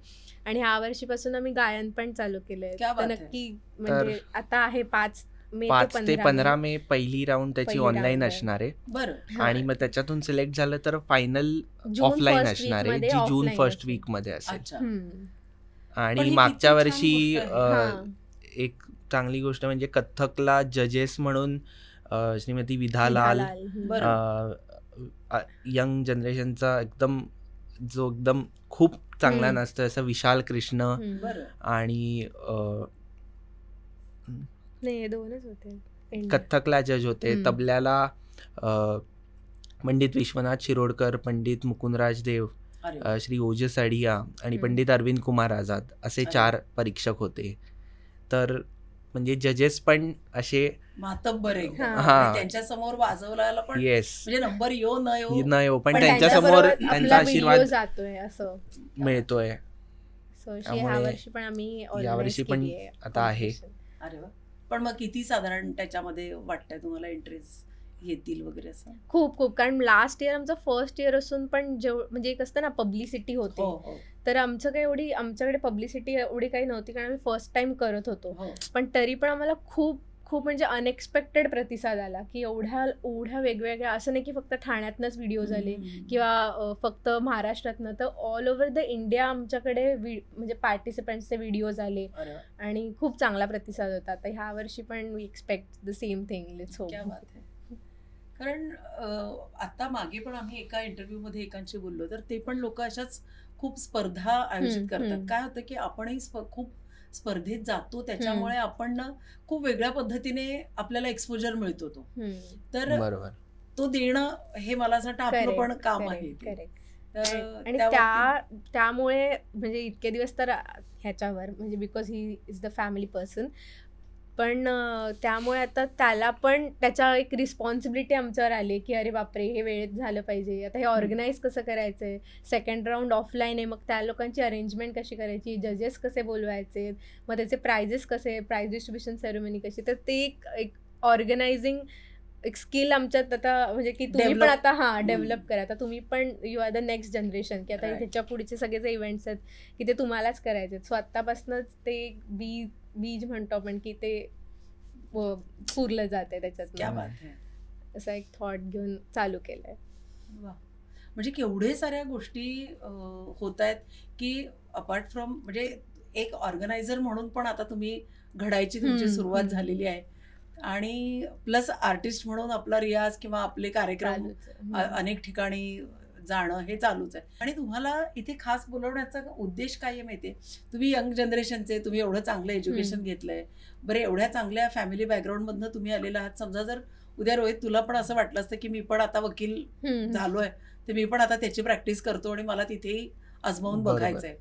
आणि ह्या वर्षीपासून आम्ही गायन पण चालू केलंय तर नक्की म्हणजे आता आहे पाच पाच ते पंधरा मे पहिली राऊंड त्याची ऑनलाईन असणार आहे आणि मग त्याच्यातून सिलेक्ट झालं तर फायनल ऑफलाईन असणार आहे जी जून फर्स्ट वीक मध्ये असेल आणि मागच्या वर्षी एक चांगली गोष्ट म्हणजे कथकला जजेस म्हणून श्रीमती विधालाल यंग जनरेशनचा एकदम जो एकदम खूप चांगला नाचतो असं विशाल कृष्ण आणि नाही दोनच होते कथ्थकला जज होते तबल्याला पंडित विश्वनाथ शिरोडकर पंडित मुकुंदराज देव श्री ओजस अडिया आणि पंडित अरविंद कुमार आझाद असे चार परीक्षक होते तर म्हणजे जजेस पण असे मातब्बर त्यांच्या समोर वाजवला पण येस म्हणजे नंबर यो न यो न यो पण त्यांच्या समोर त्यांचा आशीर्वाद जातोय असं मिळतोय यावर्षी पण आता आहे पण मग किती साधारण त्याच्यामध्ये वाटतंय तुम्हाला इंटरेस्ट येतील वगैरे असं खूप खूप कारण लास्ट इयर आमचं फर्स्ट इयर असून पण जेव म्हणजे एक असतं ना पब्लिसिटी होती हो, हो. तर आमचं काही एवढी आमच्याकडे पब्लिसिटी एवढी काही नव्हती कारण आम्ही फर्स्ट टाइम करत होतो हो. पण तरी पण आम्हाला खूप खूप म्हणजे अनएक्सपेक्टेड प्रतिसाद आला की एवढ्या एवढ्या वेगवेगळ्या असं नाही की फक्त ठाण्यातनंच व्हिडिओ झाले किंवा फक्त महाराष्ट्रातनं तर ऑल ओव्हर द इंडिया आमच्याकडे म्हणजे पार्टिसिपंट्सचे व्हिडिओ झाले आणि खूप चांगला प्रतिसाद होता तर ह्या वर्षी पण we expect the same thing let's hope कारण आता मागे पण आम्ही एका इंटरव्ह्यूमध्ये एकांशी बोललो तर ते पण लोक अशाच खूप स्पर्धा आयोजित करतात काय होतं की आपणही खूप स्पर्धेत जातो त्याच्यामुळे आपण खूप वेगळ्या पद्धतीने आपल्याला एक्सपोजर मिळतो तो तर तो देणं हे मला असं आपलं पण काम आहे आणि त्या त्यामुळे म्हणजे इतके दिवस तर ह्याच्यावर म्हणजे because he is the family person पण त्यामुळे आता त्याला पण त्याच्या एक रिस्पॉन्सिबिलिटी आमच्यावर आली की अरे बापरे हे वेळेत झालं पाहिजे आता हे ऑर्गनाईज कसं करायचं आहे सेकंड राऊंड ऑफलाईन आहे मग त्या लोकांची अरेंजमेंट कशी करायची जजेस कसे बोलवायचे मग त्याचे प्राइजेस कसे प्राईज डिस्ट्रीब्युशन सेरेमनी कशी तर ते एक एक ऑर्गनायझिंग एक स्किल आमच्यात आता म्हणजे की तुम्ही पण आता हां डेव्हलप करा आता तुम्ही पण you are the next generation की आता ह्याच्या पुढचे सगळे जे इव्हेंट्स आहेत की ते तुम्हालाच करायचे आहेत आत्तापासूनच ते बी बीज म्हणतो आपण की ते पुरलं जाते त्याच्यात असा एक थॉट घेऊन चालू केलाय म्हणजे केवढे साऱ्या गोष्टी होत आहेत की अपार्ट फ्रॉम म्हणजे एक ऑर्गनायझर म्हणून पण आता तुम्ही घडायची तुमची सुरुवात झालेली आहे आणि प्लस आर्टिस्ट म्हणून आपला रियाज किंवा आपले कार्यक्रम अनेक ठिकाणी जाणं हे चालूच आहे आणि तुम्हाला इथे खास बोलवण्याचा उद्देश काय आहे तुम्ही यंग जनरेशनचे तुम्ही एवढं चांगलं एज्युकेशन घेतलंय बरं एवढ्या चांगल्या फॅमिली बॅकग्राऊंडमधनं तुम्ही आलेला आहात समजा जर उद्या रोहित तुला पण असं वाटलं असतं की मी पण आता वकील झालोय तर मी पण आता त्याची प्रॅक्टिस करतो आणि मला तिथेही आजमावून बघायचंय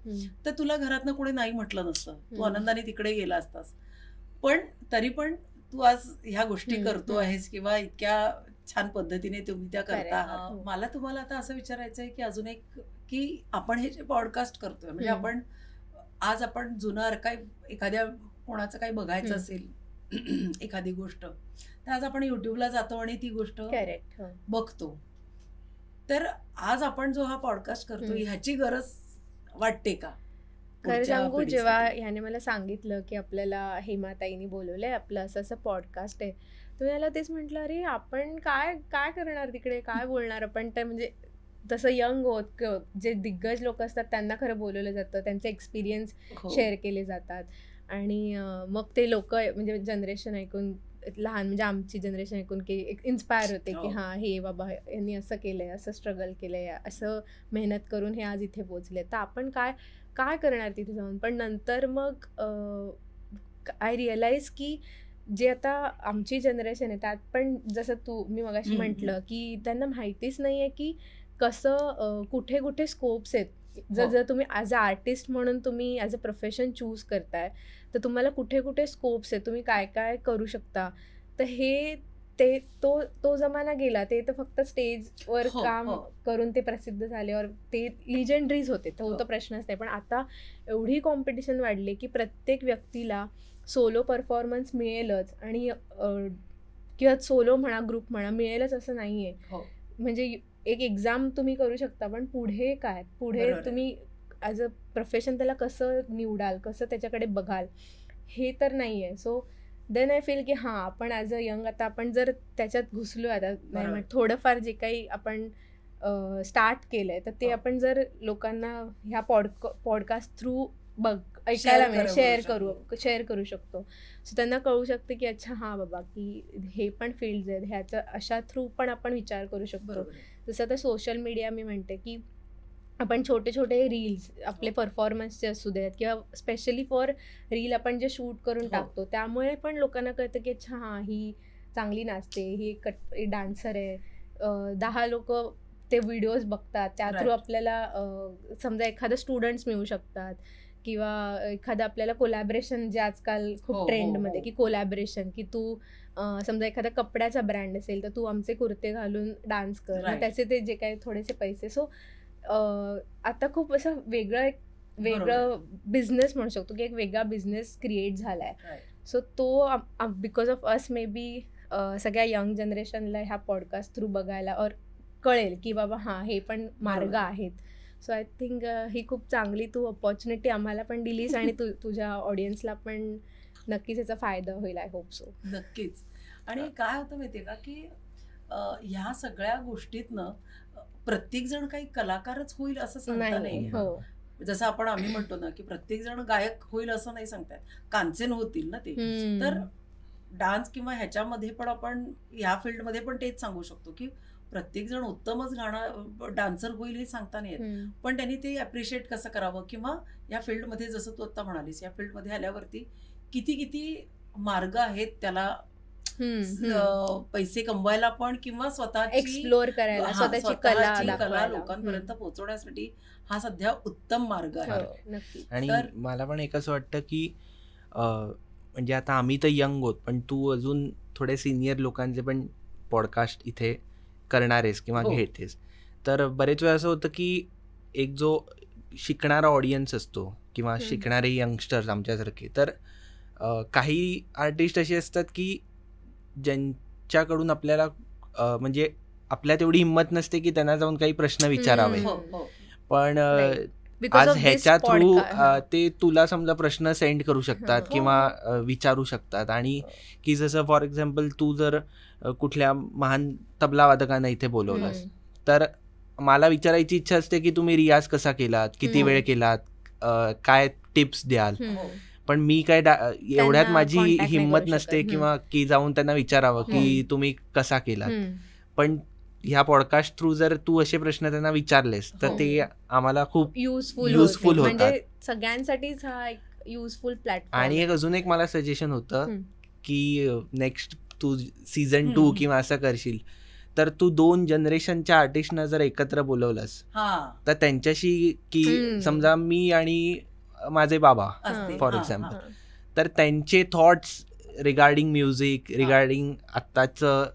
तर तुला घरातनं कोणी नाही म्हटलं नसतं तू आनंदाने तिकडे गेला असतास पण तरी पण तू आज ह्या गोष्टी करतो आहेस किंवा इतक्या छान पद्धतीने तुम्ही त्या करता आहात हो. मला तुम्हाला आता असं विचारायचं आहे की अजून एक की आपण हे जे पॉडकास्ट करतोय म्हणजे आपण आज आपण जुनं काही एखाद्या कोणाचं काही बघायचं असेल एखादी गोष्ट तर आज आपण युट्यूबला जातो आणि ती गोष्ट हो. बघतो तर आज आपण जो हा पॉडकास्ट करतो ह्याची गरज वाटते का खरं सांगू जेव्हा ह्याने मला सांगितलं की आपल्याला हेमाताईनी बोलवलंय आपलं असं असं पॉडकास्ट आहे तुम्ही याला तेच म्हटलं अरे आपण काय काय करणार तिकडे काय बोलणार आपण ते म्हणजे तसं यंग होत जे दिग्गज लोक असतात त्यांना खरं बोलवलं जातं त्यांचे एक्सपिरियन्स शेअर हो. केले जातात आणि मग ते लोक म्हणजे जनरेशन ऐकून लहान म्हणजे आमची जनरेशन ऐकून की एक इन्स्पायर होते की हो. हां हे बाबा यांनी असं केलंय असं स्ट्रगल केलंय असं मेहनत करून हे आज इथे पोचले तर आपण काय काय करणार तिथे जाऊन पण नंतर मग आय रिअलाइज की जे आता आमची जनरेशन आहे त्यात पण जसं तू मी मगाशी म्हटलं की त्यांना माहितीच नाही आहे की कसं कुठे कुठे स्कोप्स आहेत जर हो. जर तुम्ही ॲज अ आर्टिस्ट म्हणून तुम्ही ॲज अ प्रोफेशन चूज करताय तर तुम्हाला कुठे कुठे स्कोप्स आहेत तुम्ही काय काय करू शकता तर हे ते तो तो जमाना गेला ते तर फक्त स्टेजवर हो, काम हो. करून ते प्रसिद्ध झाले और ते लिजेंडरीज होते तो हो. प्रश्नच नाही पण आता एवढी कॉम्पिटिशन वाढली की प्रत्येक व्यक्तीला सोलो परफॉर्मन्स मिळेलच आणि किंवा सोलो म्हणा ग्रुप म्हणा मिळेलच असं नाही आहे हो. म्हणजे एक एक्झाम तुम्ही करू शकता पण पुढे काय पुढे तुम्ही ॲज अ प्रोफेशन त्याला कसं निवडाल कसं त्याच्याकडे बघाल हे तर नाही आहे सो देन आय फील की हां आपण ॲज अ यंग आता आपण जर त्याच्यात घुसलो आता थोडंफार जे काही आपण स्टार्ट केलं आहे तर ते हो. आपण जर लोकांना ह्या पॉड पॉडकास्ट थ्रू बघ ऐकायला मिळेल शेअर करू शेअर करू शकतो सो त्यांना कळू शकते की अच्छा हां बाबा की हे पण फील्ड आहेत ह्याचा अशा थ्रू पण आपण विचार करू शकतो जसं आता सोशल मीडिया मी म्हणते की आपण छोटे छोटे रील्स आपले परफॉर्मन्सचे हो. असू देत किंवा स्पेशली फॉर रील आपण जे शूट करून हो. टाकतो त्यामुळे पण लोकांना कळतं की अच्छा हां ही चांगली नाचते ही कट डान्सर आहे दहा लोक ते व्हिडिओज बघतात त्या थ्रू आपल्याला समजा एखादं स्टुडंट्स मिळू शकतात किंवा एखादं आपल्याला कोलॅबरेशन जे आजकाल खूप ट्रेंड हो, ट्रेंडमध्ये हो, हो. की कोलॅबरेशन की तू समजा एखादा कपड्याचा ब्रँड असेल तर तू आमचे कुर्ते घालून डान्स कर त्याचे ते जे काही थोडेसे पैसे सो आता खूप असं वेगळं एक वेगळं बिझनेस म्हणू शकतो की एक वेगळा बिझनेस क्रिएट झाला आहे सो तो because of us may be सगळ्या यंग जनरेशनला ह्या पॉडकास्ट थ्रू बघायला और कळेल की बाबा हां हे पण मार्ग आहेत सो आय थिंक ही खूप चांगली तू ऑपॉर्च्युनिटी आम्हाला पण दिलीस आणि तू तुझ्या ऑडियन्सला पण नक्कीच याचा फायदा होईल आय होप सो नक्कीच आणि काय होतं माहितीये का की ह्या सगळ्या गोष्टीतनं प्रत्येक जण काही कलाकारच होईल असं सांगता नाही हो. जसं आपण आम्ही म्हणतो ना की प्रत्येक जण गायक होईल असं नाही सांगतात कांचेन होतील ना ते तर डान्स किंवा ह्याच्यामध्ये पण आपण ह्या फील्डमध्ये पण तेच सांगू शकतो की प्रत्येक जण उत्तमच गाणं डान्सर होईल हे सांगता नाही पण त्यांनी ते अप्रिशिएट कसं करावं किंवा या फील्डमध्ये जसं तू आता म्हणालीस या फील्डमध्ये आल्यावरती किती किती मार्ग आहेत त्याला पैसे कमवायला पण किंवा स्वतः एक्सप्लोअर करायला स्वतःची कला कला लोकांपर्यंत पोहोचवण्यासाठी हा सध्या उत्तम मार्ग आहे हो, आणि मला पण एक असं वाटतं की म्हणजे आता आम्ही तर यंग होत पण तू अजून थोडे सिनियर लोकांचे पण पॉडकास्ट इथे करणारेस किंवा हो. घेतेस तर बरेच वेळा असं होतं की एक जो शिकणारा ऑडियन्स असतो किंवा शिकणारे यंगस्टर्स आमच्यासारखे तर काही आर्टिस्ट असे असतात की ज्यांच्याकडून आपल्याला म्हणजे आपल्या तेवढी हिंमत नसते की त्यांना जाऊन काही प्रश्न विचारावे हो, हो. पण आज ह्याच्या थ्रू ते तुला समजा प्रश्न सेंड करू शकतात किंवा विचारू शकतात आणि की जसं फॉर एक्झाम्पल तू जर कुठल्या महान तबलावादकांना इथे बोलवलंस तर मला विचारायची इच्छा असते की तुम्ही रियाज कसा केलात किती वेळ केलात काय टिप्स द्याल पण मी काय एवढ्यात माझी हिंमत नसते किंवा की जाऊन त्यांना विचारावं की तुम्ही कसा केलात पण ह्या पॉडकास्ट थ्रू जर तू असे प्रश्न त्यांना विचारलेस तर हो. ते आम्हाला खूप युजफुल युजफुल होतात म्हणजे सगळ्यांसाठीच हा एक युजफुल प्लॅटफॉर्म आणि एक अजून एक मला सजेशन होतं की नेक्स्ट तू सीझन टू किंवा असं करशील तर तू दोन जनरेशनच्या आर्टिस्टना जर एकत्र बोलवलंस तर त्यांच्याशी की समजा मी आणि माझे बाबा फॉर एक्झाम्पल तर त्यांचे थॉट्स रिगार्डिंग म्युझिक रिगार्डिंग आत्ताचं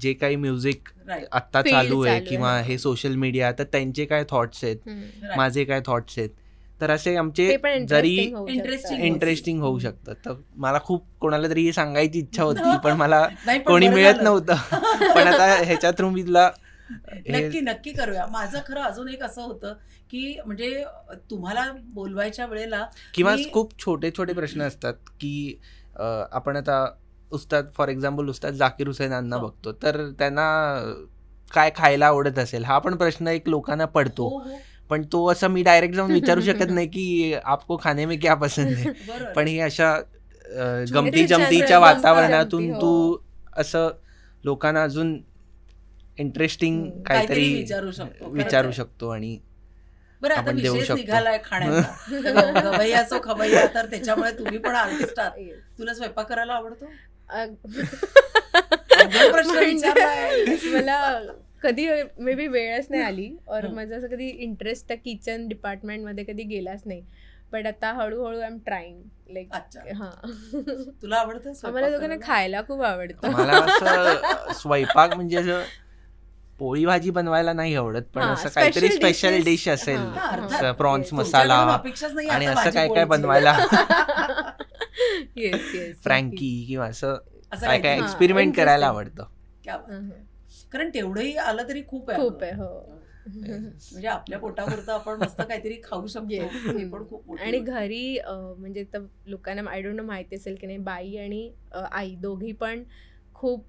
जे काही म्युझिक आत्ता चालू आहे किंवा हे सोशल मीडिया तर त्यांचे काय थॉट्स आहेत माझे काय थॉट्स आहेत तर असे आमचे जरी इंटरेस्टिंग होऊ शकतात तर मला खूप कोणाला तरी सांगायची इच्छा होती पण मला कोणी मिळत नव्हतं पण आता ह्याच्या थ्रू मी नक्की नक्की करूया माझं खरं अजून एक असं होतं की म्हणजे तुम्हाला बोलवायच्या वेळेला किंवा खूप छोटे छोटे प्रश्न असतात की आपण आता उस्ताद फॉर एक्झाम्पल उस्ताद जाकीर हुसेनांना हो. बघतो तर त्यांना काय खायला आवडत असेल हा पण प्रश्न एक लोकांना पडतो हो, हो. पण तो असं मी डायरेक्ट जाऊन विचारू शकत नाही की आपको खाने में क्या पसंद आहे पण हे अशा गमती जमतीच्या वातावरणातून हो. तू असं लोकांना अजून इंटरेस्टिंग काहीतरी विचारू शकतो आणि बरं आता विशेष निघालाय खाण्याचा असो तर त्याच्यामुळे तुम्ही पण आर्टिस्ट आहात तुला स्वयंपाक करायला आवडतो प्रश्न म्हणजे मला कधी मे बी वेळच नाही आली और माझं असं कधी इंटरेस्ट त्या किचन डिपार्टमेंटमध्ये कधी गेलाच नाही बट आता हळूहळू आय एम ट्राईंग लाईक हा तुला आवडतं मला खायला खूप आवडतं स्वयंपाक म्हणजे असं पोळी भाजी बनवायला नाही आवडत पण असं काहीतरी स्पेशल डिश असेल प्रॉन्स मसाला आणि असं काय काय बनवायला फ्रँकी किंवा असं काय काय एक्सपेरिमेंट करायला आवडतं कारण तेवढंही आलं तरी खूप आहे खूप आहे हो म्हणजे आपल्या पोटापुरतं आपण मस्त काहीतरी खाऊ शकतो आणि घरी म्हणजे लोकांना आय डोंट नो माहिती असेल की नाही बाई आणि आई दोघी पण खूप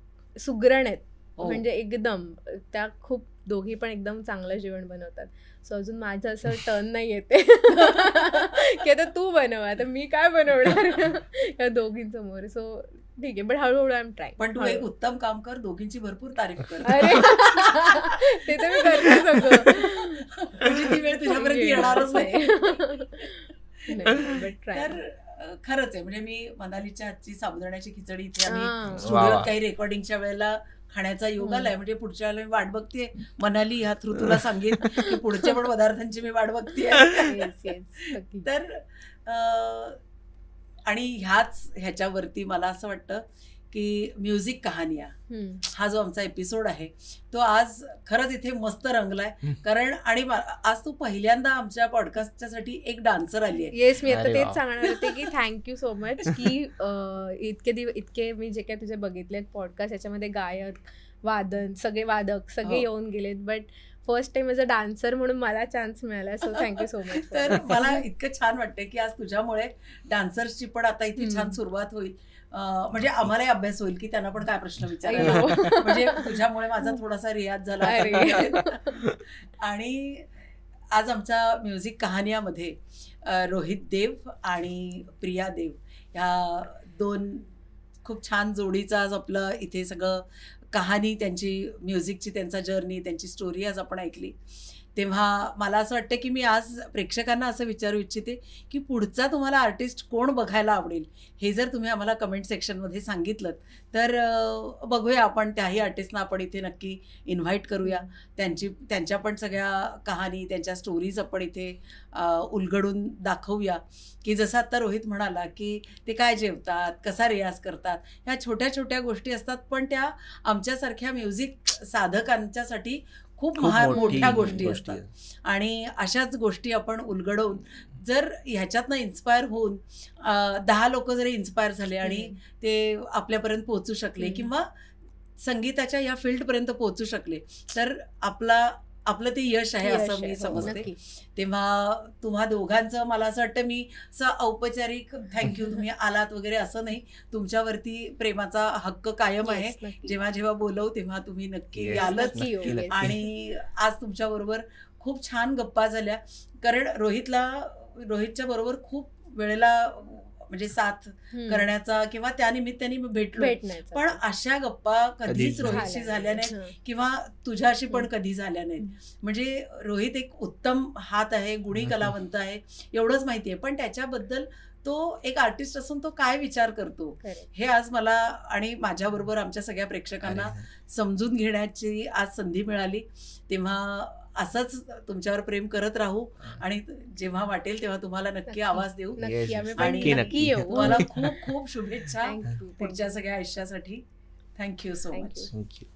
सुग्रण आहेत हो. म्हणजे एकदम त्या खूप दोघी पण एकदम चांगलं जेवण बनवतात सो अजून माझं असं टर्न नाही येते की आता तू बनव आता मी काय बनवणार या दोघींसमोर सो ठीक आहे बट हळूहळू आय एम ट्राय पण तू एक उत्तम काम कर दोघींची भरपूर तारीफ कर अरे ते तर मी करते सगळं म्हणजे तुझ्यापर्यंत येणारच नाही तर खरंच आहे म्हणजे मी मनालीच्या आजची साबुदाण्याची खिचडी इथे आम्ही स्टुडिओत काही रेकॉर्डिंगच्या वेळेला खाण्याचा योग आलाय म्हणजे पुढच्या वेळेला मी वाट बघते मनाली ह्या थ्रू तुला सांगेन की पुढच्या पण पदार्थांची मी वाट बघते तर आणि ह्याच ह्याच्यावरती मला असं वाटतं की म्युझिक कहानिया हा जो आमचा एपिसोड आहे तो आज खरंच इथे मस्त रंगलाय कारण आणि आज तू पहिल्यांदा आमच्या पॉडकास्टच्या साठी एक डान्सर आली आहे येस मी आता तेच सांगणार होते की थँक्यू सो मच की इतके दिवस इतके मी जे काय तुझे बघितले पॉडकास्ट याच्यामध्ये गायक वादन सगळे वादक सगळे हो. येऊन गेलेत but first time as a dancer म्हणून मला चान्स मिळाला सो थँक्यू सो मच तर मला इतकं छान वाटतं की आज तुझ्यामुळे डान्सर्सची पण आता इथे छान सुरुवात होईल म्हणजे आम्हालाही अभ्यास होईल की त्यांना पण काय प्रश्न विचारायला हो. म्हणजे तुझ्यामुळे माझा थोडासा रियाज झाला आणि आज आमच्या म्युझिक कहाण्यामध्ये रोहित देव आणि प्रिया देव ह्या दोन खूप छान जोडीचा आज आपलं इथे सगळं कहाणी त्यांची म्युझिकची त्यांचा जर्नी त्यांची स्टोरी आज आपण ऐकली तेव्हा मला असं वाटतं की मी आज प्रेक्षकांना असं विचारू इच्छिते की पुढचा तुम्हाला आर्टिस्ट कोण बघायला आवडेल हे जर तुम्ही आम्हाला कमेंट सेक्शनमध्ये सांगितलं तर बघूया आपण त्याही आर्टिस्टना आपण इथे नक्की इन्व्हाइट करूया त्यांची त्यांच्या पण सगळ्या कहाणी त्यांच्या स्टोरीज आपण इथे उलगडून दाखवूया की जसं आत्ता रोहित म्हणाला की ते काय जेवतात कसा रियाज करतात ह्या छोट्या छोट्या गोष्टी असतात पण त्या आमच्यासारख्या म्युझिक साधकांच्यासाठी खूप महा मोठ्या गोष्टी असतात आणि अशाच गोष्टी आपण उलगडवून जर ह्याच्यातनं इन्स्पायर होऊन दहा लोक जरी इन्स्पायर झाले आणि ते आपल्यापर्यंत पोहोचू शकले किंवा संगीताच्या या फील्डपर्यंत पोहोचू शकले तर आपला आपलं ते यश आहे असं मी हो, समजते तेव्हा तुम्हा दोघांचं मला असं वाटतं मी औपचारिक थँक्यू तुम्ही आलात वगैरे असं नाही तुमच्यावरती प्रेमाचा हक्क कायम आहे जेव्हा जेव्हा बोलव तेव्हा तुम्ही नक्की आलच आणि आज तुमच्या बरोबर खूप छान गप्पा झाल्या कारण रोहितला रोहितच्या बरोबर खूप वेळेला म्हणजे साथ करण्याचा किंवा त्या मी भेटलो पण अशा गप्पा कधीच रोहितशी झाल्या नाहीत किंवा तुझ्याशी पण कधी झाल्या नाहीत म्हणजे रोहित एक उत्तम हात आहे गुणी कलावंत आहे एवढंच माहिती आहे पण त्याच्याबद्दल तो एक आर्टिस्ट असून तो काय विचार करतो हे आज मला आणि माझ्याबरोबर आमच्या सगळ्या प्रेक्षकांना समजून घेण्याची आज संधी मिळाली तेव्हा असंच तुमच्यावर प्रेम करत राहू आणि जेव्हा वाटेल तेव्हा तुम्हाला नक्की आवाज देऊ नक्की आणि तुम्हाला खूप खूप शुभेच्छा पुढच्या सगळ्या आयुष्यासाठी थँक्यू सो मच थँक्यू